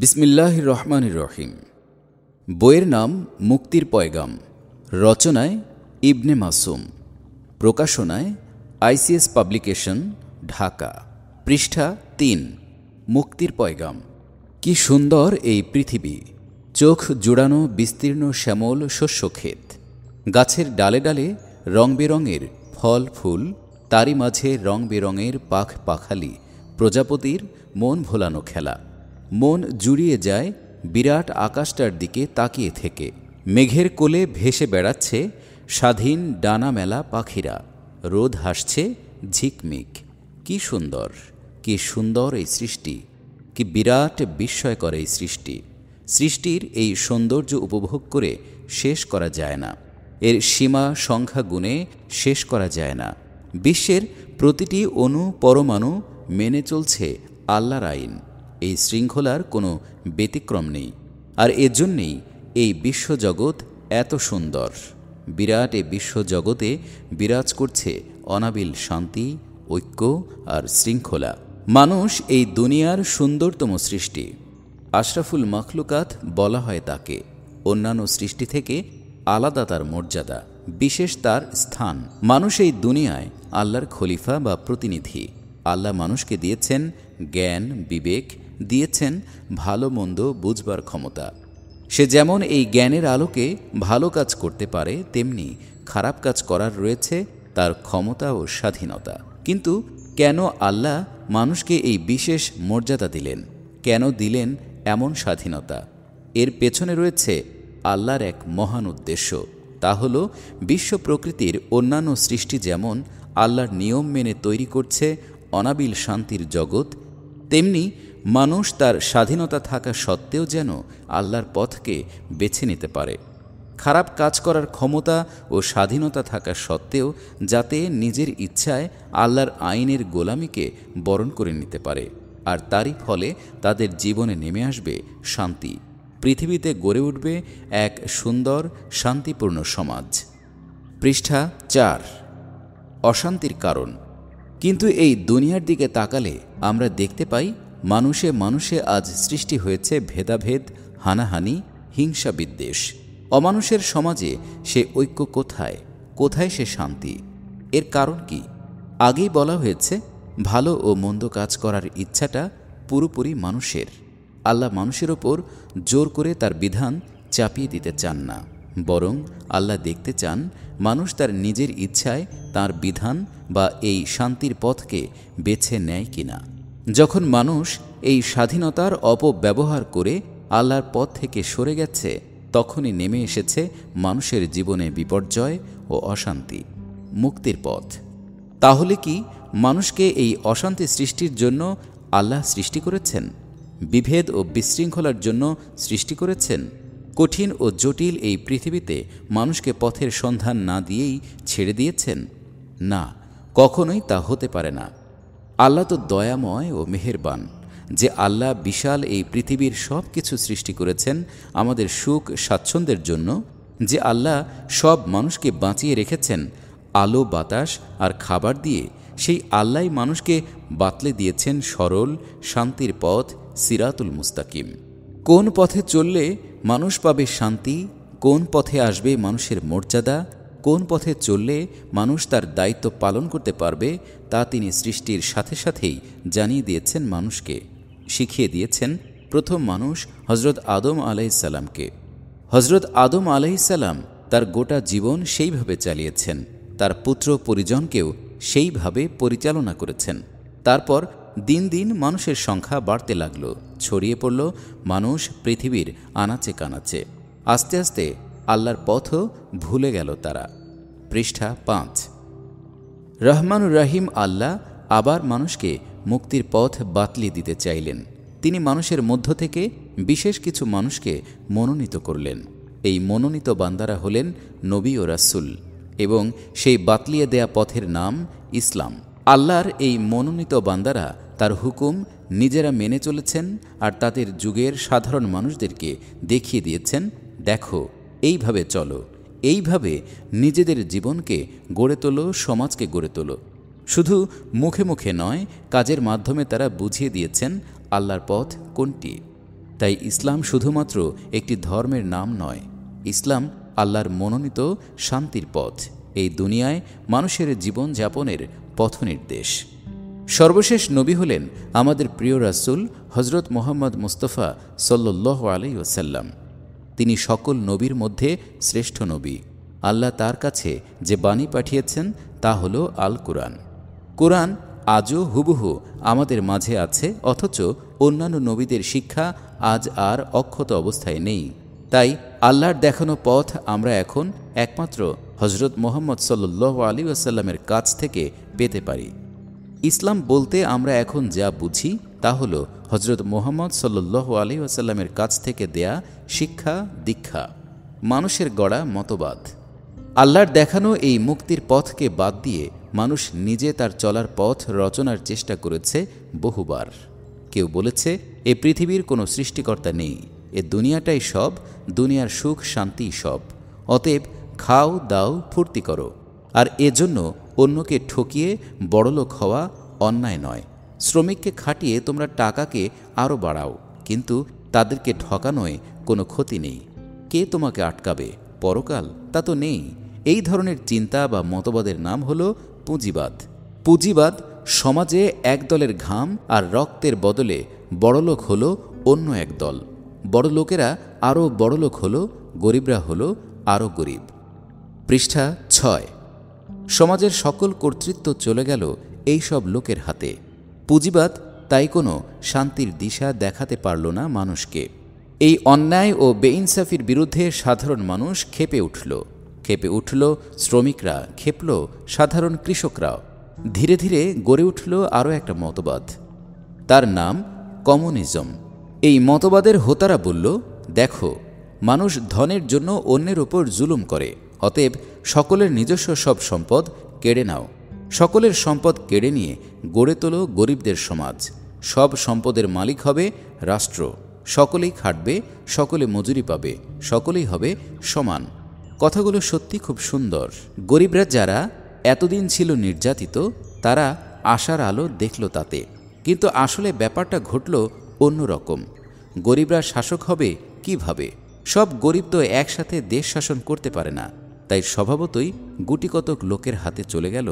বিসমিল্লাহ রহমান রহিম বইয়ের নাম মুক্তির পয়গাম রচনায় ইবনে মাসুম প্রকাশনায় আইসিএস পাবলিকেশন ঢাকা পৃষ্ঠা তিন মুক্তির পয়গাম কি সুন্দর এই পৃথিবী চোখ জুড়ানো বিস্তীর্ণ শ্যামল শস্যক্ষেত গাছের ডালে ডালে রং বেরঙের ফল ফুল তারই মাঝে রং বেরঙের পাখ পাখালি প্রজাপতির মন ভোলানো খেলা মন জুড়িয়ে যায় বিরাট আকাশটার দিকে তাকিয়ে থেকে মেঘের কোলে ভেসে বেড়াচ্ছে স্বাধীন ডানা মেলা পাখিরা রোদ হাসছে ঝিকমিক কি সুন্দর কি সুন্দর এই সৃষ্টি কি বিরাট বিস্ময়কর এই সৃষ্টি সৃষ্টির এই সৌন্দর্য উপভোগ করে শেষ করা যায় না এর সীমা সংখ্যা গুণে শেষ করা যায় না বিশ্বের প্রতিটি অণু পরমাণু মেনে চলছে আল্লাহর আইন এই শৃঙ্খলার কোনো ব্যতিক্রম নেই আর এজন্যেই এই বিশ্বজগৎ এত সুন্দর বিরাট এ বিশ্বজগতে বিরাজ করছে অনাবিল শান্তি ঐক্য আর শৃঙ্খলা মানুষ এই দুনিয়ার সুন্দরতম সৃষ্টি আশরাফুল মখলুকাত বলা হয় তাকে অন্যান্য সৃষ্টি থেকে আলাদা তার মর্যাদা বিশেষ তার স্থান মানুষ এই দুনিয়ায় আল্লাহর খলিফা বা প্রতিনিধি আল্লাহ মানুষকে দিয়েছেন জ্ঞান বিবেক দিয়েছেন ভালো মন্দ বুঝবার ক্ষমতা সে যেমন এই জ্ঞানের আলোকে ভালো কাজ করতে পারে তেমনি খারাপ কাজ করার রয়েছে তার ক্ষমতা ও স্বাধীনতা কিন্তু কেন আল্লাহ মানুষকে এই বিশেষ মর্যাদা দিলেন কেন দিলেন এমন স্বাধীনতা এর পেছনে রয়েছে আল্লাহর এক মহান উদ্দেশ্য তা হল বিশ্ব প্রকৃতির অন্যান্য সৃষ্টি যেমন আল্লাহর নিয়ম মেনে তৈরি করছে অনাবিল শান্তির জগৎ তেমনি মানুষ তার স্বাধীনতা থাকা সত্ত্বেও যেন আল্লাহর পথকে বেছে নিতে পারে খারাপ কাজ করার ক্ষমতা ও স্বাধীনতা থাকা সত্ত্বেও যাতে নিজের ইচ্ছায় আল্লাহর আইনের গোলামিকে বরণ করে নিতে পারে আর তারই ফলে তাদের জীবনে নেমে আসবে শান্তি পৃথিবীতে গড়ে উঠবে এক সুন্দর শান্তিপূর্ণ সমাজ পৃষ্ঠা চার অশান্তির কারণ কিন্তু এই দুনিয়ার দিকে তাকালে আমরা দেখতে পাই মানুষে মানুষে আজ সৃষ্টি হয়েছে ভেদাভেদ হানাহানি হিংসা বিদ্বেষ অমানুষের সমাজে সে ঐক্য কোথায় কোথায় সে শান্তি এর কারণ কি আগেই বলা হয়েছে ভালো ও মন্দ কাজ করার ইচ্ছাটা পুরোপুরি মানুষের আল্লাহ মানুষের ওপর জোর করে তার বিধান চাপিয়ে দিতে চান না বরং আল্লাহ দেখতে চান মানুষ তার নিজের ইচ্ছায় তার বিধান বা এই শান্তির পথকে বেছে নেয় কিনা যখন মানুষ এই স্বাধীনতার অপব্যবহার করে আল্লাহর পথ থেকে সরে গেছে তখনই নেমে এসেছে মানুষের জীবনে বিপর্যয় ও অশান্তি মুক্তির পথ তাহলে কি মানুষকে এই অশান্তি সৃষ্টির জন্য আল্লাহ সৃষ্টি করেছেন বিভেদ ও বিশৃঙ্খলার জন্য সৃষ্টি করেছেন কঠিন ও জটিল এই পৃথিবীতে মানুষকে পথের সন্ধান না দিয়েই ছেড়ে দিয়েছেন না কখনোই তা হতে পারে না আল্লাহ তো দয়াময় ও মেহেরবান যে আল্লাহ বিশাল এই পৃথিবীর সব কিছু সৃষ্টি করেছেন আমাদের সুখ স্বাচ্ছন্দ্যের জন্য যে আল্লাহ সব মানুষকে বাঁচিয়ে রেখেছেন আলো বাতাস আর খাবার দিয়ে সেই আল্লাহ মানুষকে বাতলে দিয়েছেন সরল শান্তির পথ সিরাতুল মুস্তাকিম কোন পথে চললে মানুষ পাবে শান্তি কোন পথে আসবে মানুষের মর্যাদা কোন পথে চললে মানুষ তার দায়িত্ব পালন করতে পারবে তা তিনি সৃষ্টির সাথে সাথেই জানিয়ে দিয়েছেন মানুষকে শিখিয়ে দিয়েছেন প্রথম মানুষ হজরত আদম আলাইসাল্লামকে হজরত আদম আলাইসাল্লাম তার গোটা জীবন সেইভাবে চালিয়েছেন তার পুত্র পরিজনকেও সেইভাবে পরিচালনা করেছেন তারপর দিন দিন মানুষের সংখ্যা বাড়তে লাগল ছড়িয়ে পড়ল মানুষ পৃথিবীর আনাচে কানাচে আস্তে আস্তে আল্লাহর পথও ভুলে গেল তারা পৃষ্ঠা পাঁচ রহমান রাহিম আল্লাহ আবার মানুষকে মুক্তির পথ বাতলি দিতে চাইলেন তিনি মানুষের মধ্য থেকে বিশেষ কিছু মানুষকে মনোনীত করলেন এই মনোনীত বান্দারা হলেন নবী ও রাসুল এবং সেই বাতলিয়ে দেয়া পথের নাম ইসলাম আল্লাহর এই মনোনীত বান্দারা তার হুকুম নিজেরা মেনে চলেছেন আর তাদের যুগের সাধারণ মানুষদেরকে দেখিয়ে দিয়েছেন দেখো এইভাবে চলো এইভাবে নিজেদের জীবনকে গড়ে তোলো সমাজকে গড়ে তোলো শুধু মুখে মুখে নয় কাজের মাধ্যমে তারা বুঝিয়ে দিয়েছেন আল্লাহর পথ কোনটি তাই ইসলাম শুধুমাত্র একটি ধর্মের নাম নয় ইসলাম আল্লাহর মনোনীত শান্তির পথ এই দুনিয়ায় মানুষের জীবন যাপনের পথ নির্দেশ সর্বশেষ নবী হলেন আমাদের প্রিয় রাসুল হজরত মোহাম্মদ মুস্তফা সল্ল্লাহ আলাই ওসাল্লাম তিনি সকল নবীর মধ্যে শ্রেষ্ঠ নবী আল্লাহ তার কাছে যে বাণী পাঠিয়েছেন তা হল আল কোরআন কোরআন আজও হুবহু আমাদের মাঝে আছে অথচ অন্যান্য নবীদের শিক্ষা আজ আর অক্ষত অবস্থায় নেই তাই আল্লাহর দেখানো পথ আমরা এখন একমাত্র হজরত মোহাম্মদ সাল্ল আলী আসাল্লামের কাছ থেকে পেতে পারি ইসলাম বলতে আমরা এখন যা বুঝি তা হল হজরত মোহাম্মদ সাল্লু আলী আসাল্লামের কাছ থেকে দেয়া শিক্ষা দীক্ষা মানুষের গড়া মতবাদ আল্লাহর দেখানো এই মুক্তির পথকে বাদ দিয়ে মানুষ নিজে তার চলার পথ রচনার চেষ্টা করেছে বহুবার কেউ বলেছে এ পৃথিবীর কোনো সৃষ্টিকর্তা নেই এ দুনিয়াটাই সব দুনিয়ার সুখ শান্তি সব অতএব খাও দাও ফুর্তি করো আর এজন্য অন্যকে ঠকিয়ে বড়লোক হওয়া অন্যায় নয় শ্রমিককে খাটিয়ে তোমরা টাকাকে আরও বাড়াও কিন্তু তাদেরকে ঠকানোয় কোনো ক্ষতি নেই কে তোমাকে আটকাবে পরকাল তা তো নেই এই ধরনের চিন্তা বা মতবাদের নাম হল পুঁজিবাদ পুঁজিবাদ সমাজে এক দলের ঘাম আর রক্তের বদলে বড়লোক হলো অন্য এক দল বড়লোকেরা আরও বড়লোক হল গরিবরা হলো আরও গরিব পৃষ্ঠা ছয় সমাজের সকল কর্তৃত্ব চলে গেল এই সব লোকের হাতে পুঁজিবাদ তাই কোনো শান্তির দিশা দেখাতে পারল না মানুষকে এই অন্যায় ও বেইনসাফির বিরুদ্ধে সাধারণ মানুষ খেপে উঠল খেপে উঠল শ্রমিকরা খেপল সাধারণ কৃষকরা ধীরে ধীরে গড়ে উঠল আরও একটা মতবাদ তার নাম কমিউনিজম এই মতবাদের হোতারা বলল দেখো মানুষ ধনের জন্য অন্যের ওপর জুলুম করে অতএব সকলের নিজস্ব সব সম্পদ কেড়ে নাও সকলের সম্পদ কেড়ে নিয়ে গড়ে তোলো গরিবদের সমাজ সব সম্পদের মালিক হবে রাষ্ট্র সকলেই খাটবে সকলে মজুরি পাবে সকলেই হবে সমান কথাগুলো সত্যি খুব সুন্দর গরিবরা যারা এতদিন ছিল নির্যাতিত তারা আশার আলো দেখল তাতে কিন্তু আসলে ব্যাপারটা ঘটল অন্যরকম গরিবরা শাসক হবে কিভাবে সব গরিব তো একসাথে দেশ শাসন করতে পারে না তাই স্বভাবতই গুটিকতক লোকের হাতে চলে গেল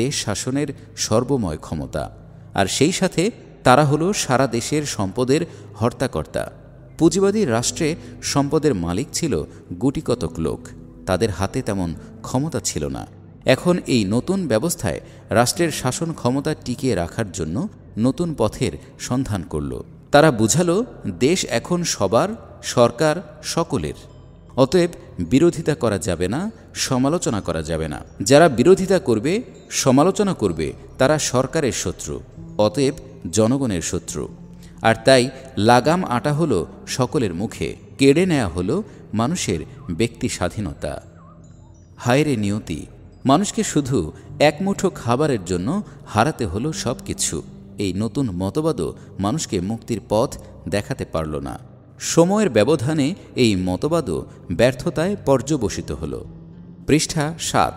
দেশ শাসনের সর্বময় ক্ষমতা আর সেই সাথে তারা হলো সারা দেশের সম্পদের হর্তাকর্তা পুঁজিবাদী রাষ্ট্রে সম্পদের মালিক ছিল গুটিকতক লোক তাদের হাতে তেমন ক্ষমতা ছিল না এখন এই নতুন ব্যবস্থায় রাষ্ট্রের শাসন ক্ষমতা টিকিয়ে রাখার জন্য নতুন পথের সন্ধান করল তারা বুঝালো দেশ এখন সবার সরকার সকলের অতএব বিরোধিতা করা যাবে না সমালোচনা করা যাবে না যারা বিরোধিতা করবে সমালোচনা করবে তারা সরকারের শত্রু অতএব জনগণের শত্রু আর তাই লাগাম আটা হলো সকলের মুখে কেড়ে নেওয়া হলো মানুষের ব্যক্তি স্বাধীনতা হায়রে নিয়তি মানুষকে শুধু একমুঠো খাবারের জন্য হারাতে হলো সব কিছু এই নতুন মতবাদও মানুষকে মুক্তির পথ দেখাতে পারল না সময়ের ব্যবধানে এই মতবাদও ব্যর্থতায় পর্যবসিত হলো পৃষ্ঠা সাত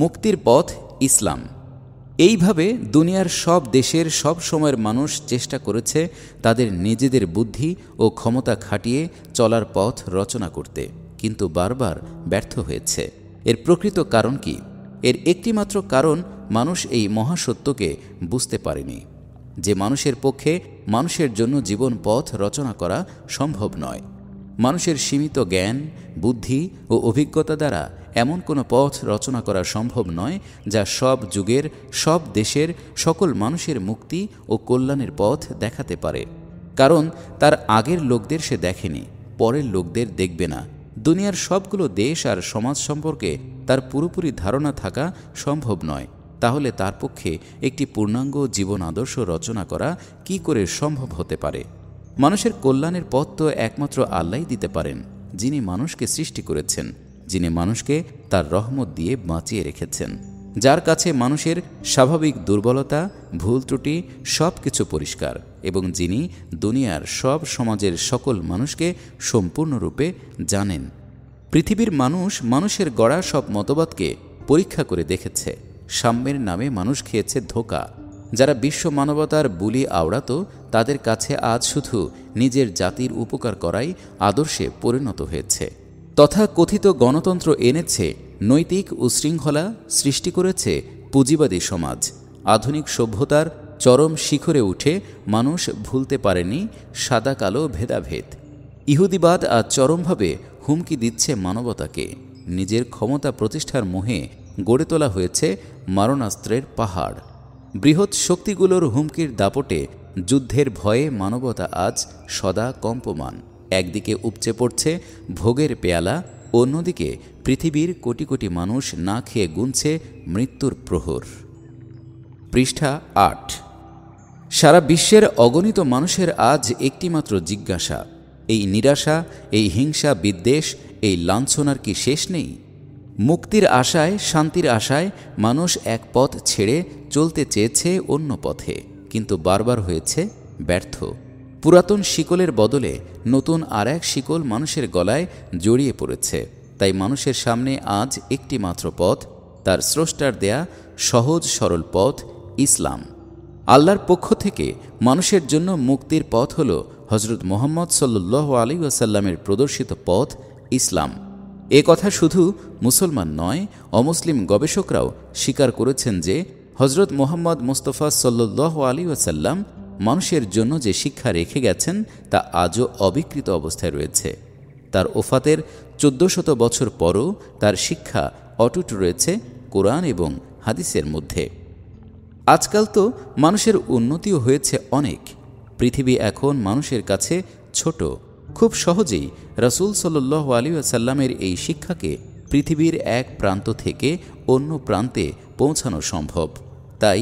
মুক্তির পথ ইসলাম এইভাবে দুনিয়ার সব দেশের সব সময়ের মানুষ চেষ্টা করেছে তাদের নিজেদের বুদ্ধি ও ক্ষমতা খাটিয়ে চলার পথ রচনা করতে কিন্তু বারবার ব্যর্থ হয়েছে এর প্রকৃত কারণ কি এর একটিমাত্র কারণ মানুষ এই মহাসত্যকে বুঝতে পারেনি যে মানুষের পক্ষে মানুষের জন্য জীবন পথ রচনা করা সম্ভব নয় মানুষের সীমিত জ্ঞান বুদ্ধি ও অভিজ্ঞতা দ্বারা এমন কোনো পথ রচনা করা সম্ভব নয় যা সব যুগের সব দেশের সকল মানুষের মুক্তি ও কল্যাণের পথ দেখাতে পারে কারণ তার আগের লোকদের সে দেখেনি পরের লোকদের দেখবে না দুনিয়ার সবগুলো দেশ আর সমাজ সম্পর্কে তার পুরোপুরি ধারণা থাকা সম্ভব নয় তাহলে তার পক্ষে একটি পূর্ণাঙ্গ জীবন আদর্শ রচনা করা কি করে সম্ভব হতে পারে মানুষের কল্যাণের পথ তো একমাত্র আল্লাহ দিতে পারেন যিনি মানুষকে সৃষ্টি করেছেন যিনি মানুষকে তার রহমত দিয়ে বাঁচিয়ে রেখেছেন যার কাছে মানুষের স্বাভাবিক দুর্বলতা ভুল ত্রুটি সব কিছু পরিষ্কার এবং যিনি দুনিয়ার সব সমাজের সকল মানুষকে সম্পূর্ণরূপে জানেন পৃথিবীর মানুষ মানুষের গড়া সব মতবাদকে পরীক্ষা করে দেখেছে সাম্যের নামে মানুষ খেয়েছে ধোকা যারা বিশ্ব মানবতার বুলি আওড়াত তাদের কাছে আজ শুধু নিজের জাতির উপকার করাই আদর্শে পরিণত হয়েছে তথা কথিত গণতন্ত্র এনেছে নৈতিক উশৃঙ্খলা সৃষ্টি করেছে পুঁজিবাদী সমাজ আধুনিক সভ্যতার চরম শিখরে উঠে মানুষ ভুলতে পারেনি সাদা কালো ভেদাভেদ ইহুদিবাদ আর চরমভাবে হুমকি দিচ্ছে মানবতাকে নিজের ক্ষমতা প্রতিষ্ঠার মোহে গড়ে তোলা হয়েছে মারণাস্ত্রের পাহাড় বৃহৎ শক্তিগুলোর হুমকির দাপটে যুদ্ধের ভয়ে মানবতা আজ সদা কম্পমান একদিকে উপচে পড়ছে ভোগের পেয়ালা অন্যদিকে পৃথিবীর কোটি কোটি মানুষ না খেয়ে গুনছে মৃত্যুর প্রহর পৃষ্ঠা আট সারা বিশ্বের অগণিত মানুষের আজ একটিমাত্র জিজ্ঞাসা এই নিরাশা এই হিংসা বিদ্বেষ এই লাঞ্ছনার কি শেষ নেই মুক্তির আশায় শান্তির আশায় মানুষ এক পথ ছেড়ে চলতে চেয়েছে অন্য পথে কিন্তু বারবার হয়েছে ব্যর্থ পুরাতন শিকলের বদলে নতুন আর এক শিকল মানুষের গলায় জড়িয়ে পড়েছে তাই মানুষের সামনে আজ একটি মাত্র পথ তার স্রষ্টার দেয়া সহজ সরল পথ ইসলাম আল্লাহর পক্ষ থেকে মানুষের জন্য মুক্তির পথ হল হজরত মোহাম্মদ সাল্ল আলী ওয়াসাল্লামের প্রদর্শিত পথ ইসলাম এ কথা শুধু মুসলমান নয় অমুসলিম গবেষকরাও স্বীকার করেছেন যে হজরত মোহাম্মদ মুস্তফা সাল্লু আলী ওয়াসাল্লাম মানুষের জন্য যে শিক্ষা রেখে গেছেন তা আজও অবিকৃত অবস্থায় রয়েছে তার ওফাতের শত বছর পরও তার শিক্ষা অটুট রয়েছে কোরআন এবং হাদিসের মধ্যে আজকাল তো মানুষের উন্নতিও হয়েছে অনেক পৃথিবী এখন মানুষের কাছে ছোট খুব সহজেই রাসুল সাল্লাহ আলিউসাল্লামের এই শিক্ষাকে পৃথিবীর এক প্রান্ত থেকে অন্য প্রান্তে পৌঁছানো সম্ভব তাই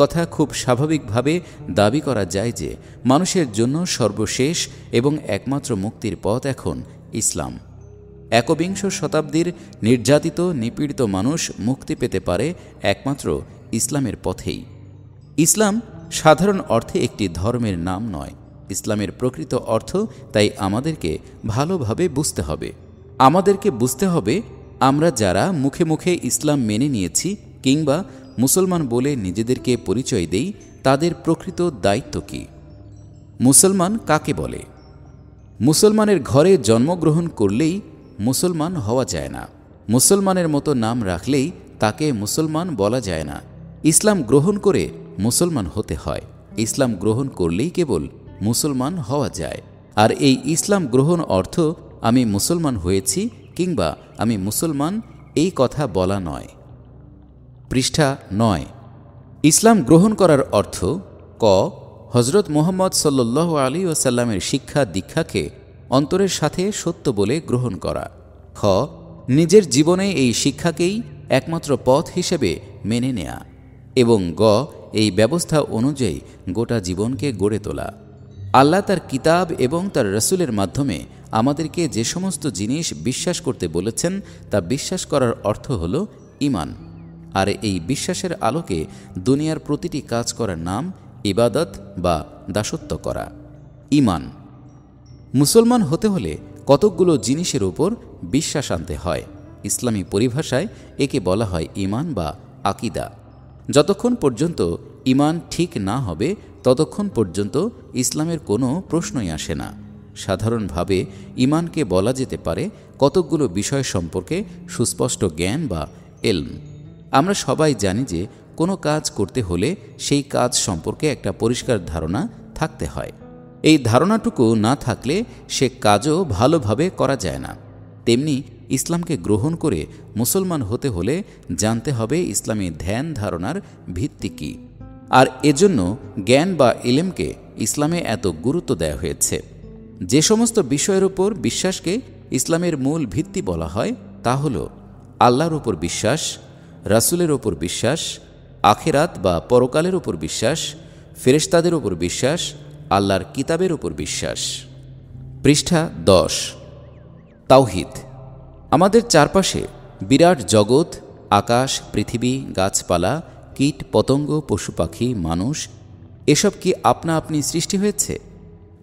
কথা খুব স্বাভাবিকভাবে দাবি করা যায় যে মানুষের জন্য সর্বশেষ এবং একমাত্র মুক্তির পথ এখন ইসলাম একবিংশ শতাব্দীর নির্যাতিত নিপীড়িত মানুষ মুক্তি পেতে পারে একমাত্র ইসলামের পথেই ইসলাম সাধারণ অর্থে একটি ধর্মের নাম নয় ইসলামের প্রকৃত অর্থ তাই আমাদেরকে ভালোভাবে বুঝতে হবে আমাদেরকে বুঝতে হবে আমরা যারা মুখে মুখে ইসলাম মেনে নিয়েছি কিংবা মুসলমান বলে নিজেদেরকে পরিচয় দেই তাদের প্রকৃত দায়িত্ব কি মুসলমান কাকে বলে মুসলমানের ঘরে জন্মগ্রহণ করলেই মুসলমান হওয়া যায় না মুসলমানের মতো নাম রাখলেই তাকে মুসলমান বলা যায় না ইসলাম গ্রহণ করে মুসলমান হতে হয় ইসলাম গ্রহণ করলেই কেবল মুসলমান হওয়া যায় আর এই ইসলাম গ্রহণ অর্থ আমি মুসলমান হয়েছি কিংবা আমি মুসলমান এই কথা বলা নয় পৃষ্ঠা নয় ইসলাম গ্রহণ করার অর্থ ক হজরত মোহাম্মদ সাল্ল আলী ওসাল্লামের শিক্ষা দীক্ষাকে অন্তরের সাথে সত্য বলে গ্রহণ করা খ নিজের জীবনে এই শিক্ষাকেই একমাত্র পথ হিসেবে মেনে নেয়া এবং গ এই ব্যবস্থা অনুযায়ী গোটা জীবনকে গড়ে তোলা আল্লাহ তার কিতাব এবং তার রসুলের মাধ্যমে আমাদেরকে যে সমস্ত জিনিস বিশ্বাস করতে বলেছেন তা বিশ্বাস করার অর্থ হল ইমান আর এই বিশ্বাসের আলোকে দুনিয়ার প্রতিটি কাজ করার নাম ইবাদত বা দাসত্ব করা ইমান মুসলমান হতে হলে কতকগুলো জিনিসের উপর বিশ্বাস আনতে হয় ইসলামী পরিভাষায় একে বলা হয় ইমান বা আকিদা যতক্ষণ পর্যন্ত ইমান ঠিক না হবে ততক্ষণ পর্যন্ত ইসলামের কোনো প্রশ্নই আসে না সাধারণভাবে ইমানকে বলা যেতে পারে কতকগুলো বিষয় সম্পর্কে সুস্পষ্ট জ্ঞান বা এলম আমরা সবাই জানি যে কোনো কাজ করতে হলে সেই কাজ সম্পর্কে একটা পরিষ্কার ধারণা থাকতে হয় এই ধারণাটুকু না থাকলে সে কাজও ভালোভাবে করা যায় না তেমনি ইসলামকে গ্রহণ করে মুসলমান হতে হলে জানতে হবে ইসলামী ধ্যান ধারণার ভিত্তি কী আর এজন্য জ্ঞান বা ইলেমকে ইসলামে এত গুরুত্ব দেওয়া হয়েছে যে সমস্ত বিষয়ের উপর বিশ্বাসকে ইসলামের মূল ভিত্তি বলা হয় তা হল আল্লাহর উপর বিশ্বাস রাসুলের ওপর বিশ্বাস আখেরাত বা পরকালের ওপর বিশ্বাস ফেরেস্তাদের ওপর বিশ্বাস আল্লাহর কিতাবের ওপর বিশ্বাস পৃষ্ঠা দশ তাওহিদ আমাদের চারপাশে বিরাট জগৎ আকাশ পৃথিবী গাছপালা কীট পতঙ্গ পশু পাখি মানুষ এসব কি আপনা আপনি সৃষ্টি হয়েছে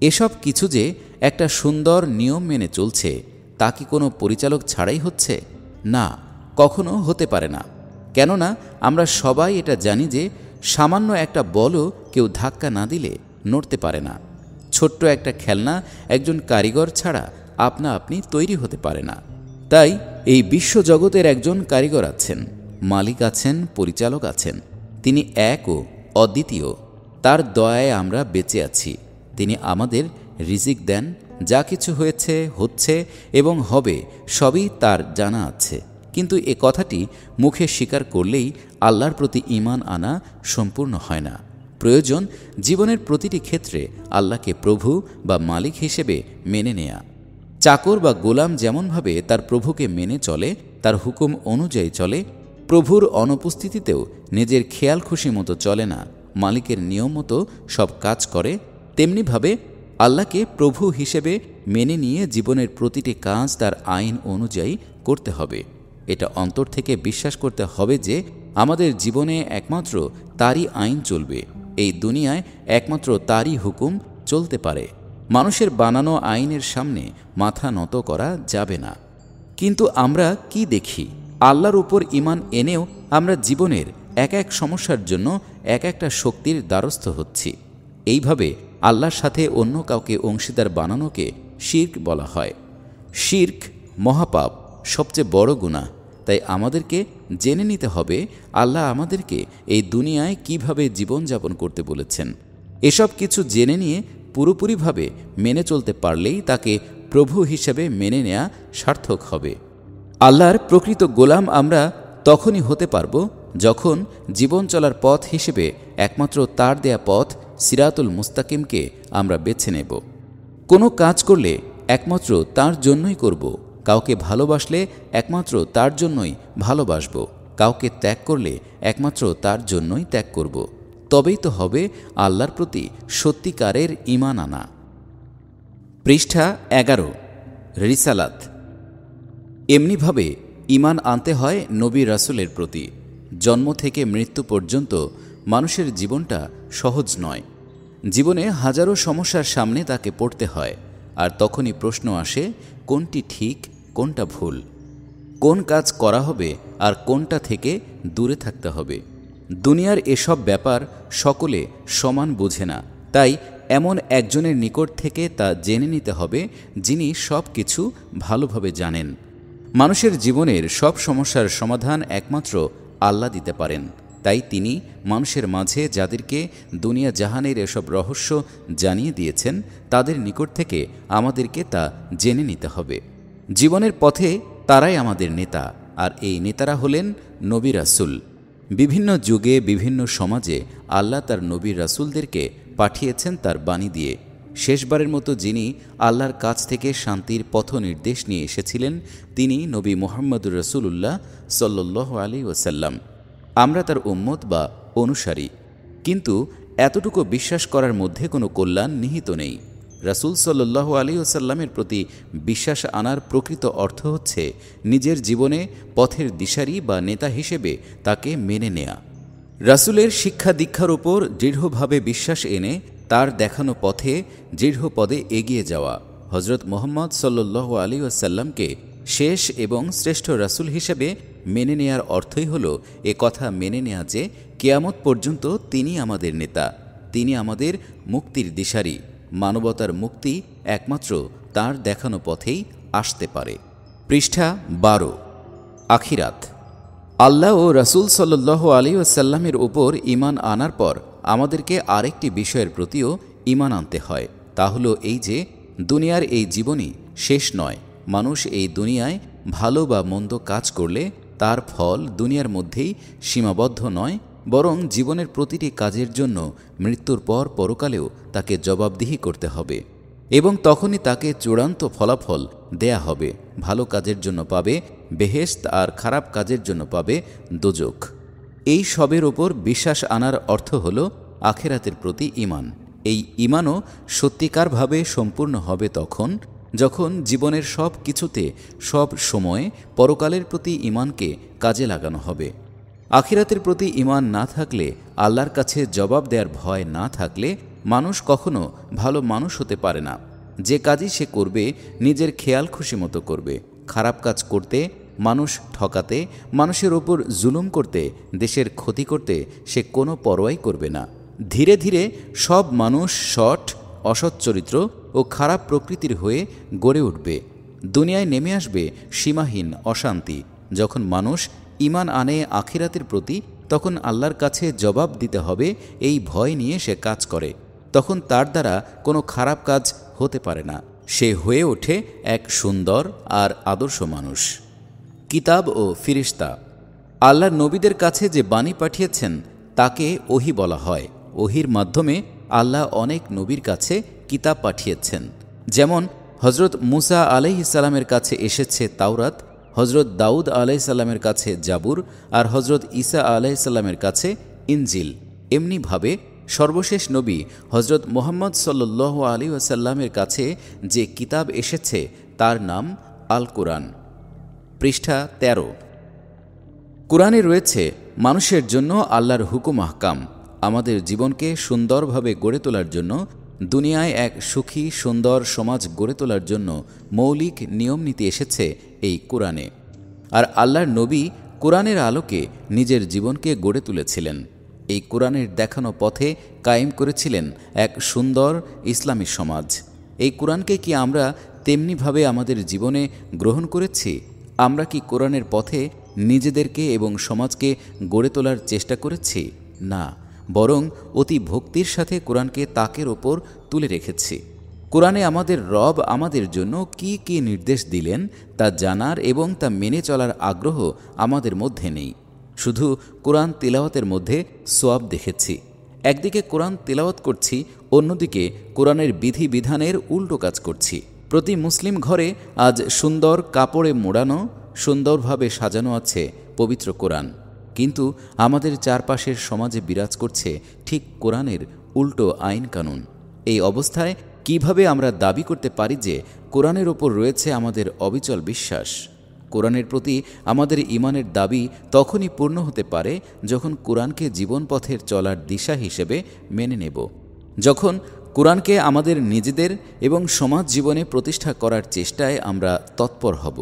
এসব কিছু যে একটা সুন্দর নিয়ম মেনে চলছে তা কি কোনো পরিচালক ছাড়াই হচ্ছে না কখনো হতে পারে না কেননা আমরা সবাই এটা জানি যে সামান্য একটা বলও কেউ ধাক্কা না দিলে নড়তে পারে না ছোট্ট একটা খেলনা একজন কারিগর ছাড়া আপনা আপনি তৈরি হতে পারে না তাই এই বিশ্বজগতের একজন কারিগর আছেন মালিক আছেন পরিচালক আছেন তিনি এক ও অদ্বিতীয় তার দয়ায় আমরা বেঁচে আছি তিনি আমাদের রিজিক দেন যা কিছু হয়েছে হচ্ছে এবং হবে সবই তার জানা আছে কিন্তু এ কথাটি মুখে স্বীকার করলেই আল্লাহর প্রতি ইমান আনা সম্পূর্ণ হয় না প্রয়োজন জীবনের প্রতিটি ক্ষেত্রে আল্লাহকে প্রভু বা মালিক হিসেবে মেনে নেয়া চাকর বা গোলাম যেমনভাবে তার প্রভুকে মেনে চলে তার হুকুম অনুযায়ী চলে প্রভুর অনুপস্থিতিতেও নিজের খেয়াল খুশি মতো চলে না মালিকের নিয়ম মতো সব কাজ করে তেমনিভাবে আল্লাহকে প্রভু হিসেবে মেনে নিয়ে জীবনের প্রতিটি কাজ তার আইন অনুযায়ী করতে হবে এটা অন্তর থেকে বিশ্বাস করতে হবে যে আমাদের জীবনে একমাত্র তারই আইন চলবে এই দুনিয়ায় একমাত্র তারই হুকুম চলতে পারে মানুষের বানানো আইনের সামনে মাথা নত করা যাবে না কিন্তু আমরা কি দেখি আল্লাহর উপর ইমান এনেও আমরা জীবনের এক এক সমস্যার জন্য এক একটা শক্তির দ্বারস্থ হচ্ছি এইভাবে আল্লাহর সাথে অন্য কাউকে অংশীদার বানানোকে শির্ক বলা হয় শির্ক মহাপাপ সবচেয়ে বড় গুণা তাই আমাদেরকে জেনে নিতে হবে আল্লাহ আমাদেরকে এই দুনিয়ায় কিভাবে জীবনযাপন করতে বলেছেন এসব কিছু জেনে নিয়ে পুরোপুরিভাবে মেনে চলতে পারলেই তাকে প্রভু হিসেবে মেনে নেয়া সার্থক হবে আল্লাহর প্রকৃত গোলাম আমরা তখনই হতে পারব যখন জীবন চলার পথ হিসেবে একমাত্র তার দেয়া পথ সিরাতুল মুস্তাকিমকে আমরা বেছে নেব কোনো কাজ করলে একমাত্র তার জন্যই করব কাউকে ভালোবাসলে একমাত্র তার জন্যই ভালোবাসব কাউকে ত্যাগ করলে একমাত্র তার জন্যই ত্যাগ করব তবেই তো হবে আল্লাহর প্রতি সত্যিকারের ইমান আনা পৃষ্ঠা এগারো রিসালাত এমনিভাবে ইমান আনতে হয় নবী রাসুলের প্রতি জন্ম থেকে মৃত্যু পর্যন্ত মানুষের জীবনটা সহজ নয় জীবনে হাজারো সমস্যার সামনে তাকে পড়তে হয় আর তখনই প্রশ্ন আসে কোনটি ঠিক কোনটা ভুল কোন কাজ করা হবে আর কোনটা থেকে দূরে থাকতে হবে দুনিয়ার এসব ব্যাপার সকলে সমান বোঝে না তাই এমন একজনের নিকট থেকে তা জেনে নিতে হবে যিনি সব কিছু ভালোভাবে জানেন মানুষের জীবনের সব সমস্যার সমাধান একমাত্র আল্লাহ দিতে পারেন তাই তিনি মানুষের মাঝে যাদেরকে দুনিয়া জাহানের এসব রহস্য জানিয়ে দিয়েছেন তাদের নিকট থেকে আমাদেরকে তা জেনে নিতে হবে জীবনের পথে তারাই আমাদের নেতা আর এই নেতারা হলেন নবী রাসুল বিভিন্ন যুগে বিভিন্ন সমাজে আল্লাহ তার নবী রাসুলদেরকে পাঠিয়েছেন তার বাণী দিয়ে শেষবারের মতো যিনি আল্লাহর কাছ থেকে শান্তির পথ নির্দেশ নিয়ে এসেছিলেন তিনি নবী মোহাম্মদুর রসুল্লাহ সল্ল্লাহ আলী ওসাল্লাম আমরা তার উম্মত বা অনুসারী কিন্তু এতটুকু বিশ্বাস করার মধ্যে কোনো কল্যাণ নিহিত নেই রাসুল সাল্লু ওসাল্লামের প্রতি বিশ্বাস আনার প্রকৃত অর্থ হচ্ছে নিজের জীবনে পথের দিশারি বা নেতা হিসেবে তাকে মেনে নেয়া রাসুলের শিক্ষা দীক্ষার ওপর দৃঢ়ভাবে বিশ্বাস এনে তার দেখানো পথে দৃঢ় পদে এগিয়ে যাওয়া হজরত মোহাম্মদ সাল্লু আলী আসাল্লামকে শেষ এবং শ্রেষ্ঠ রাসুল হিসেবে মেনে নেয়ার অর্থই হল এ কথা মেনে নেয়া যে কেয়ামত পর্যন্ত তিনি আমাদের নেতা তিনি আমাদের মুক্তির দিশারি মানবতার মুক্তি একমাত্র তার দেখানো পথেই আসতে পারে পৃষ্ঠা বারো আখিরাত আল্লাহ ও রাসুল সাল্লাহ আলী ওসাল্লামের ওপর ইমান আনার পর আমাদেরকে আরেকটি বিষয়ের প্রতিও ইমান আনতে হয় তা হলো এই যে দুনিয়ার এই জীবনই শেষ নয় মানুষ এই দুনিয়ায় ভালো বা মন্দ কাজ করলে তার ফল দুনিয়ার মধ্যেই সীমাবদ্ধ নয় বরং জীবনের প্রতিটি কাজের জন্য মৃত্যুর পর পরকালেও তাকে জবাবদিহি করতে হবে এবং তখনই তাকে চূড়ান্ত ফলাফল দেয়া হবে ভালো কাজের জন্য পাবে বেহেস্ত আর খারাপ কাজের জন্য পাবে দোজক এই সবের ওপর বিশ্বাস আনার অর্থ হল আখেরাতের প্রতি ইমান এই ইমানও সত্যিকারভাবে সম্পূর্ণ হবে তখন যখন জীবনের সব কিছুতে সব সময়ে পরকালের প্রতি ইমানকে কাজে লাগানো হবে আখিরাতের প্রতি ইমান না থাকলে আল্লাহর কাছে জবাব দেওয়ার ভয় না থাকলে মানুষ কখনো ভালো মানুষ হতে পারে না যে কাজই সে করবে নিজের খেয়াল খুশি মতো করবে খারাপ কাজ করতে মানুষ ঠকাতে মানুষের ওপর জুলুম করতে দেশের ক্ষতি করতে সে কোনো পরোয়াই করবে না ধীরে ধীরে সব মানুষ শট অসৎ চরিত্র ও খারাপ প্রকৃতির হয়ে গড়ে উঠবে দুনিয়ায় নেমে আসবে সীমাহীন অশান্তি যখন মানুষ ইমান আনে আখিরাতের প্রতি তখন আল্লাহর কাছে জবাব দিতে হবে এই ভয় নিয়ে সে কাজ করে তখন তার দ্বারা কোনো খারাপ কাজ হতে পারে না সে হয়ে ওঠে এক সুন্দর আর আদর্শ মানুষ কিতাব ও ফিরিস্তা আল্লাহর নবীদের কাছে যে বাণী পাঠিয়েছেন তাকে ওহি বলা হয় ওহির মাধ্যমে আল্লাহ অনেক নবীর কাছে কিতাব পাঠিয়েছেন যেমন হজরত মুসা আলহ ইসালামের কাছে এসেছে তাওরাত হজরত দাউদ আলাইসাল্লামের কাছে জাবুর আর হজরত ঈসা আলাইসাল্লামের কাছে ইনজিল এমনিভাবে সর্বশেষ নবী হজরত মোহাম্মদ সল্ল্লাহ আলী আসাল্লামের কাছে যে কিতাব এসেছে তার নাম আল কোরআন পৃষ্ঠা ১৩ কোরআনে রয়েছে মানুষের জন্য আল্লাহর হুকুম আহকাম আমাদের জীবনকে সুন্দরভাবে গড়ে তোলার জন্য দুনিয়ায় এক সুখী সুন্দর সমাজ গড়ে তোলার জন্য মৌলিক নিয়মনীতি এসেছে এই কোরআনে আর আল্লাহর নবী কোরআনের আলোকে নিজের জীবনকে গড়ে তুলেছিলেন এই কোরআনের দেখানো পথে কায়েম করেছিলেন এক সুন্দর ইসলামী সমাজ এই কোরআনকে কি আমরা তেমনিভাবে আমাদের জীবনে গ্রহণ করেছি আমরা কি কোরআনের পথে নিজেদেরকে এবং সমাজকে গড়ে তোলার চেষ্টা করেছি না বরং অতি ভক্তির সাথে কোরআনকে তাকের ওপর তুলে রেখেছি কোরআনে আমাদের রব আমাদের জন্য কি কি নির্দেশ দিলেন তা জানার এবং তা মেনে চলার আগ্রহ আমাদের মধ্যে নেই শুধু কোরআন তিলাওয়াতের মধ্যে সোয়াব দেখেছি একদিকে কোরআন তিলাওয়াত করছি অন্যদিকে কোরআনের বিধিবিধানের উল্টো কাজ করছি প্রতি মুসলিম ঘরে আজ সুন্দর কাপড়ে মোড়ানো সুন্দরভাবে সাজানো আছে পবিত্র কোরআন কিন্তু আমাদের চারপাশের সমাজে বিরাজ করছে ঠিক কোরআনের উল্টো আইন কানুন এই অবস্থায় কিভাবে আমরা দাবি করতে পারি যে কোরআনের ওপর রয়েছে আমাদের অবিচল বিশ্বাস কোরআনের প্রতি আমাদের ইমানের দাবি তখনই পূর্ণ হতে পারে যখন কোরআনকে জীবনপথের চলার দিশা হিসেবে মেনে নেব যখন কোরআনকে আমাদের নিজেদের এবং সমাজ জীবনে প্রতিষ্ঠা করার চেষ্টায় আমরা তৎপর হব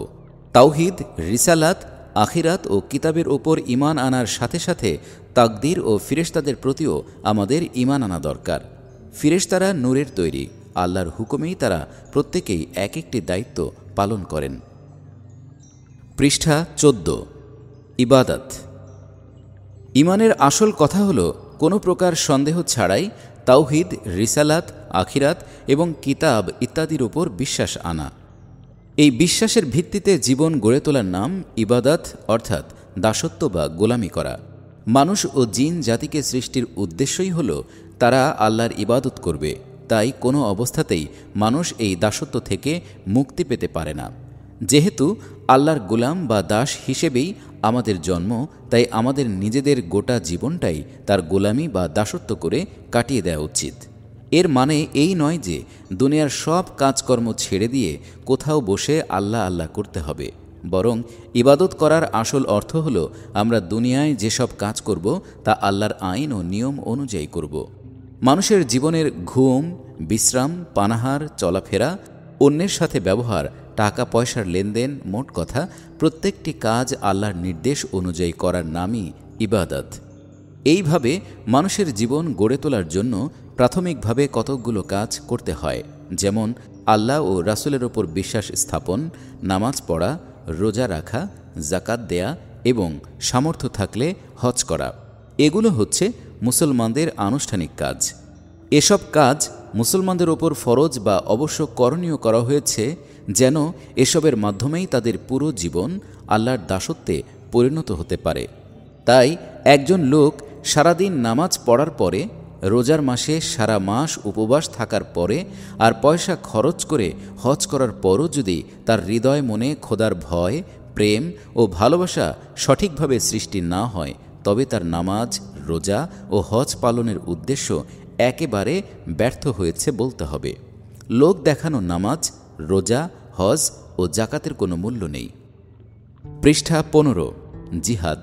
তাওহিদ রিসালাত আখিরাত ও কিতাবের ওপর ইমান আনার সাথে সাথে তাকদির ও ফিরেস্তাদের প্রতিও আমাদের ইমান আনা দরকার ফিরেস্তারা নূরের তৈরি আল্লাহর হুকুমেই তারা প্রত্যেকেই এক একটি দায়িত্ব পালন করেন পৃষ্ঠা চোদ্দ ইবাদত ইমানের আসল কথা হল কোনো প্রকার সন্দেহ ছাড়াই তাওহিদ রিসালাত আখিরাত এবং কিতাব ইত্যাদির উপর বিশ্বাস আনা এই বিশ্বাসের ভিত্তিতে জীবন গড়ে তোলার নাম ইবাদাত অর্থাৎ দাসত্ব বা গোলামি করা মানুষ ও জিন জাতিকে সৃষ্টির উদ্দেশ্যই হল তারা আল্লাহর ইবাদত করবে তাই কোনো অবস্থাতেই মানুষ এই দাসত্ব থেকে মুক্তি পেতে পারে না যেহেতু আল্লাহর গোলাম বা দাস হিসেবেই আমাদের জন্ম তাই আমাদের নিজেদের গোটা জীবনটাই তার গোলামি বা দাসত্ব করে কাটিয়ে দেওয়া উচিত এর মানে এই নয় যে দুনিয়ার সব কাজকর্ম ছেড়ে দিয়ে কোথাও বসে আল্লাহ আল্লাহ করতে হবে বরং ইবাদত করার আসল অর্থ হল আমরা দুনিয়ায় যেসব কাজ করব তা আল্লাহর আইন ও নিয়ম অনুযায়ী করব মানুষের জীবনের ঘুম বিশ্রাম পানাহার চলাফেরা অন্যের সাথে ব্যবহার টাকা পয়সার লেনদেন মোট কথা প্রত্যেকটি কাজ আল্লাহর নির্দেশ অনুযায়ী করার নামই ইবাদত এইভাবে মানুষের জীবন গড়ে তোলার জন্য প্রাথমিকভাবে কতকগুলো কাজ করতে হয় যেমন আল্লাহ ও রাসুলের ওপর বিশ্বাস স্থাপন নামাজ পড়া রোজা রাখা জাকাত দেয়া এবং সামর্থ্য থাকলে হজ করা এগুলো হচ্ছে মুসলমানদের আনুষ্ঠানিক কাজ এসব কাজ মুসলমানদের ওপর ফরজ বা অবশ্য করণীয় করা হয়েছে যেন এসবের মাধ্যমেই তাদের পুরো জীবন আল্লাহর দাসত্বে পরিণত হতে পারে তাই একজন লোক সারাদিন নামাজ পড়ার পরে রোজার মাসে সারা মাস উপবাস থাকার পরে আর পয়সা খরচ করে হজ করার পরও যদি তার হৃদয় মনে খোদার ভয় প্রেম ও ভালোবাসা সঠিকভাবে সৃষ্টি না হয় তবে তার নামাজ রোজা ও হজ পালনের উদ্দেশ্য একেবারে ব্যর্থ হয়েছে বলতে হবে লোক দেখানো নামাজ রোজা হজ ও জাকাতের কোনো মূল্য নেই পৃষ্ঠা পনেরো জিহাদ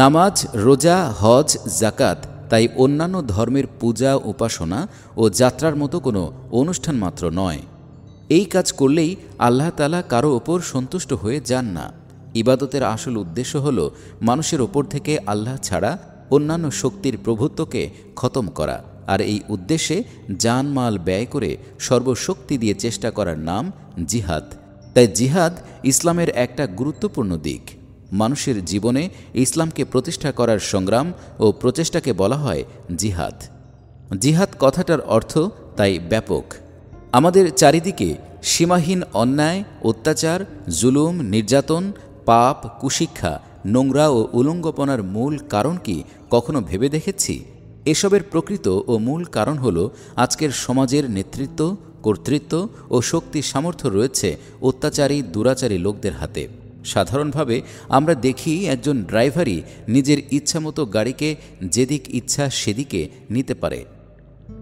নামাজ রোজা হজ জাকাত তাই অন্যান্য ধর্মের পূজা উপাসনা ও যাত্রার মতো কোনো অনুষ্ঠান মাত্র নয় এই কাজ করলেই আল্লাহ তালা কারো ওপর সন্তুষ্ট হয়ে যান না ইবাদতের আসল উদ্দেশ্য হল মানুষের ওপর থেকে আল্লাহ ছাড়া অন্যান্য শক্তির প্রভুত্বকে খতম করা আর এই উদ্দেশ্যে জানমাল ব্যয় করে সর্বশক্তি দিয়ে চেষ্টা করার নাম জিহাদ তাই জিহাদ ইসলামের একটা গুরুত্বপূর্ণ দিক মানুষের জীবনে ইসলামকে প্রতিষ্ঠা করার সংগ্রাম ও প্রচেষ্টাকে বলা হয় জিহাদ জিহাদ কথাটার অর্থ তাই ব্যাপক আমাদের চারিদিকে সীমাহীন অন্যায় অত্যাচার জুলুম নির্যাতন পাপ কুশিক্ষা নোংরা ও উলঙ্গপনার মূল কারণ কি কখনো ভেবে দেখেছি এসবের প্রকৃত ও মূল কারণ হল আজকের সমাজের নেতৃত্ব কর্তৃত্ব ও শক্তি সামর্থ্য রয়েছে অত্যাচারী দুরাচারী লোকদের হাতে সাধারণভাবে আমরা দেখি একজন ড্রাইভারই নিজের ইচ্ছামতো গাড়িকে যেদিক ইচ্ছা সেদিকে নিতে পারে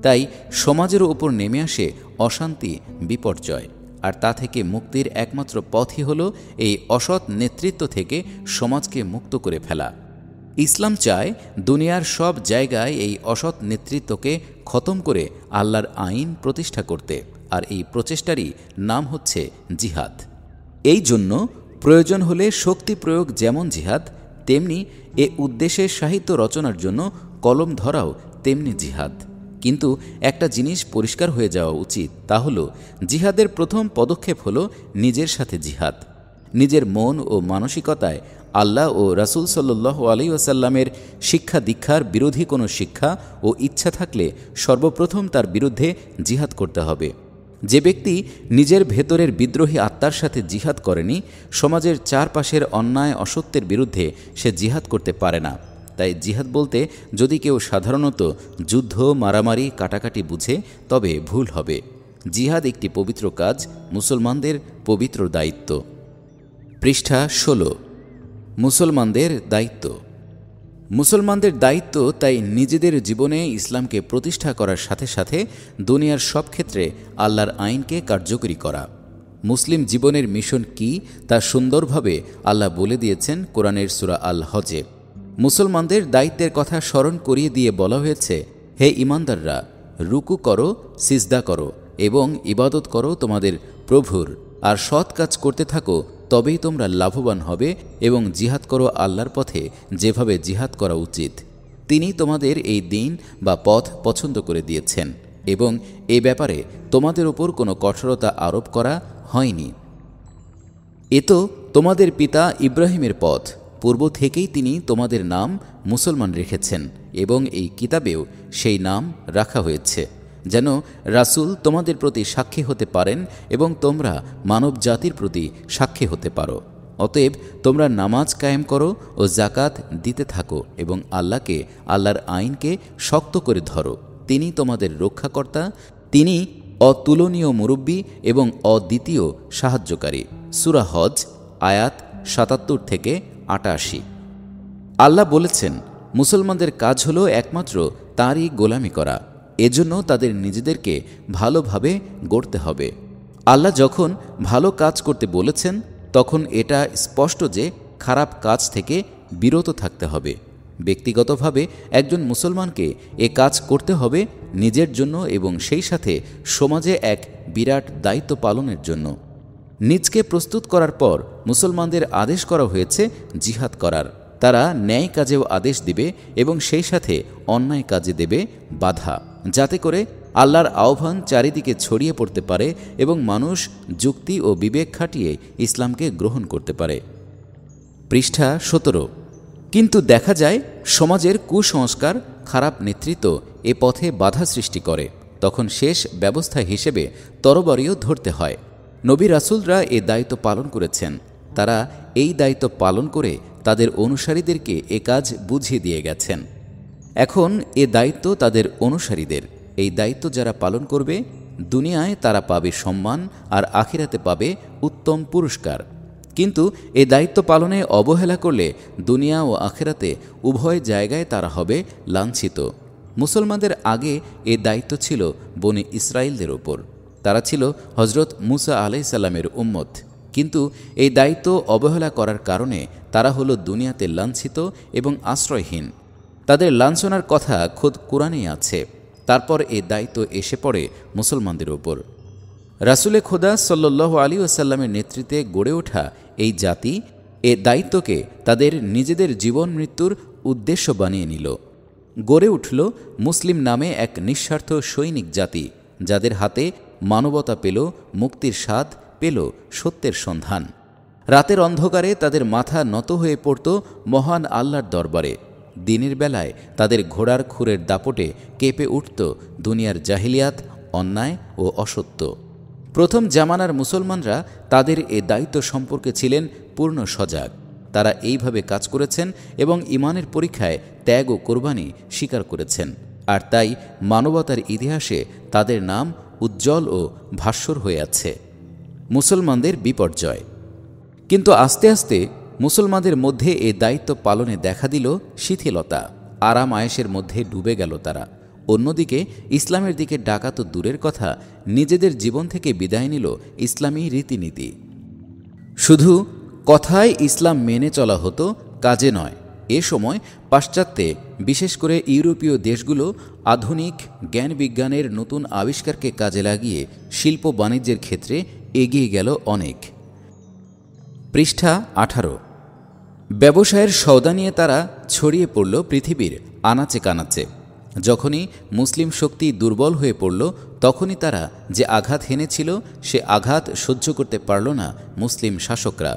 তাই সমাজের ওপর নেমে আসে অশান্তি বিপর্যয় আর তা থেকে মুক্তির একমাত্র পথই হল এই অসৎ নেতৃত্ব থেকে সমাজকে মুক্ত করে ফেলা ইসলাম চায় দুনিয়ার সব জায়গায় এই অসৎ নেতৃত্বকে খতম করে আল্লাহর আইন প্রতিষ্ঠা করতে আর এই প্রচেষ্টারই নাম হচ্ছে জিহাদ এই জন্য প্রয়োজন হলে শক্তি প্রয়োগ যেমন জিহাদ তেমনি এ উদ্দেশ্যে সাহিত্য রচনার জন্য কলম ধরাও তেমনি জিহাদ কিন্তু একটা জিনিস পরিষ্কার হয়ে যাওয়া উচিত তা হল জিহাদের প্রথম পদক্ষেপ হলো নিজের সাথে জিহাদ নিজের মন ও মানসিকতায় আল্লাহ ও রাসুল সাল্লাহ আলী ওয়াসাল্লামের শিক্ষা দীক্ষার বিরোধী কোনো শিক্ষা ও ইচ্ছা থাকলে সর্বপ্রথম তার বিরুদ্ধে জিহাদ করতে হবে যে ব্যক্তি নিজের ভেতরের বিদ্রোহী আত্মার সাথে জিহাদ করেনি সমাজের চারপাশের অন্যায় অসত্যের বিরুদ্ধে সে জিহাদ করতে পারে না তাই জিহাদ বলতে যদি কেউ সাধারণত যুদ্ধ মারামারি কাটাকাটি বুঝে তবে ভুল হবে জিহাদ একটি পবিত্র কাজ মুসলমানদের পবিত্র দায়িত্ব পৃষ্ঠা ষোলো মুসলমানদের দায়িত্ব মুসলমানদের দায়িত্ব তাই নিজেদের জীবনে ইসলামকে প্রতিষ্ঠা করার সাথে সাথে দুনিয়ার সব ক্ষেত্রে আল্লাহর আইনকে কার্যকরী করা মুসলিম জীবনের মিশন কি তা সুন্দরভাবে আল্লাহ বলে দিয়েছেন কোরআনের সুরা আল হজে মুসলমানদের দায়িত্বের কথা স্মরণ করিয়ে দিয়ে বলা হয়েছে হে ইমানদাররা রুকু করো সিজদা করো এবং ইবাদত করো তোমাদের প্রভুর আর সৎ কাজ করতে থাকো তবেই তোমরা লাভবান হবে এবং জিহাদ করো আল্লাহর পথে যেভাবে জিহাদ করা উচিত তিনি তোমাদের এই দিন বা পথ পছন্দ করে দিয়েছেন এবং এ ব্যাপারে তোমাদের ওপর কোনো কঠোরতা আরোপ করা হয়নি এ তো তোমাদের পিতা ইব্রাহিমের পথ পূর্ব থেকেই তিনি তোমাদের নাম মুসলমান রেখেছেন এবং এই কিতাবেও সেই নাম রাখা হয়েছে যেন রাসুল তোমাদের প্রতি সাক্ষী হতে পারেন এবং তোমরা মানব জাতির প্রতি সাক্ষী হতে পারো অতএব তোমরা নামাজ কায়েম করো ও জাকাত দিতে থাকো এবং আল্লাহকে আল্লাহর আইনকে শক্ত করে ধরো তিনি তোমাদের রক্ষাকর্তা তিনি অতুলনীয় মুরব্বী এবং অদ্বিতীয় সাহায্যকারী সুরা হজ আয়াত সাতাত্তর থেকে আটাশি আল্লাহ বলেছেন মুসলমানদের কাজ হল একমাত্র তাঁরই গোলামি করা এজন্য তাদের নিজেদেরকে ভালোভাবে গড়তে হবে আল্লাহ যখন ভালো কাজ করতে বলেছেন তখন এটা স্পষ্ট যে খারাপ কাজ থেকে বিরত থাকতে হবে ব্যক্তিগতভাবে একজন মুসলমানকে এ কাজ করতে হবে নিজের জন্য এবং সেই সাথে সমাজে এক বিরাট দায়িত্ব পালনের জন্য নিজকে প্রস্তুত করার পর মুসলমানদের আদেশ করা হয়েছে জিহাদ করার তারা ন্যায় কাজেও আদেশ দিবে এবং সেই সাথে অন্যায় কাজে দেবে বাধা যাতে করে আল্লাহর আহ্বান চারিদিকে ছড়িয়ে পড়তে পারে এবং মানুষ যুক্তি ও বিবেক খাটিয়ে ইসলামকে গ্রহণ করতে পারে পৃষ্ঠা সতেরো কিন্তু দেখা যায় সমাজের কুসংস্কার খারাপ নেতৃত্ব এ পথে বাধা সৃষ্টি করে তখন শেষ ব্যবস্থা হিসেবে তরবারিও ধরতে হয় নবী রাসুলরা এ দায়িত্ব পালন করেছেন তারা এই দায়িত্ব পালন করে তাদের অনুসারীদেরকে এ কাজ বুঝিয়ে দিয়ে গেছেন এখন এ দায়িত্ব তাদের অনুসারীদের এই দায়িত্ব যারা পালন করবে দুনিয়ায় তারা পাবে সম্মান আর আখিরাতে পাবে উত্তম পুরস্কার কিন্তু এ দায়িত্ব পালনে অবহেলা করলে দুনিয়া ও আখেরাতে উভয় জায়গায় তারা হবে লাঞ্ছিত মুসলমানদের আগে এ দায়িত্ব ছিল বনে ইসরায়েলদের ওপর তারা ছিল হজরত মুসা আলাইসাল্লামের উম্মত কিন্তু এই দায়িত্ব অবহেলা করার কারণে তারা হলো দুনিয়াতে লাঞ্ছিত এবং আশ্রয়হীন তাদের লাঞ্ছনার কথা খোদ কোরআনেই আছে তারপর এ দায়িত্ব এসে পড়ে মুসলমানদের ওপর রাসুলে খোদা সল্ল্লাহ আলী ওসাল্লামের নেতৃত্বে গড়ে ওঠা এই জাতি এ দায়িত্বকে তাদের নিজেদের জীবন মৃত্যুর উদ্দেশ্য বানিয়ে নিল গড়ে উঠল মুসলিম নামে এক নিঃস্বার্থ সৈনিক জাতি যাদের হাতে মানবতা পেল মুক্তির স্বাদ পেল সত্যের সন্ধান রাতের অন্ধকারে তাদের মাথা নত হয়ে পড়ত মহান আল্লাহর দরবারে দিনের বেলায় তাদের ঘোড়ার খুরের দাপটে কেঁপে উঠত দুনিয়ার জাহিলিয়াত অন্যায় ও অসত্য প্রথম জামানার মুসলমানরা তাদের এ দায়িত্ব সম্পর্কে ছিলেন পূর্ণ সজাগ তারা এইভাবে কাজ করেছেন এবং ইমানের পরীক্ষায় ত্যাগ ও কোরবানি স্বীকার করেছেন আর তাই মানবতার ইতিহাসে তাদের নাম উজ্জ্বল ও ভাস্বর হয়ে আছে মুসলমানদের বিপর্যয় কিন্তু আস্তে আস্তে মুসলমানদের মধ্যে এ দায়িত্ব পালনে দেখা দিল শিথিলতা আরাম আয়েসের মধ্যে ডুবে গেল তারা অন্যদিকে ইসলামের দিকে ডাকা তো দূরের কথা নিজেদের জীবন থেকে বিদায় নিল ইসলামী রীতিনীতি শুধু কথায় ইসলাম মেনে চলা হতো কাজে নয় এ সময় পাশ্চাত্যে বিশেষ করে ইউরোপীয় দেশগুলো আধুনিক জ্ঞান বিজ্ঞানের নতুন আবিষ্কারকে কাজে লাগিয়ে শিল্প বাণিজ্যের ক্ষেত্রে এগিয়ে গেল অনেক পৃষ্ঠা আঠারো ব্যবসায়ের সৌদা নিয়ে তারা ছড়িয়ে পড়ল পৃথিবীর আনাচে কানাচে যখনই মুসলিম শক্তি দুর্বল হয়ে পড়ল তখনই তারা যে আঘাত হেনেছিল সে আঘাত সহ্য করতে পারল না মুসলিম শাসকরা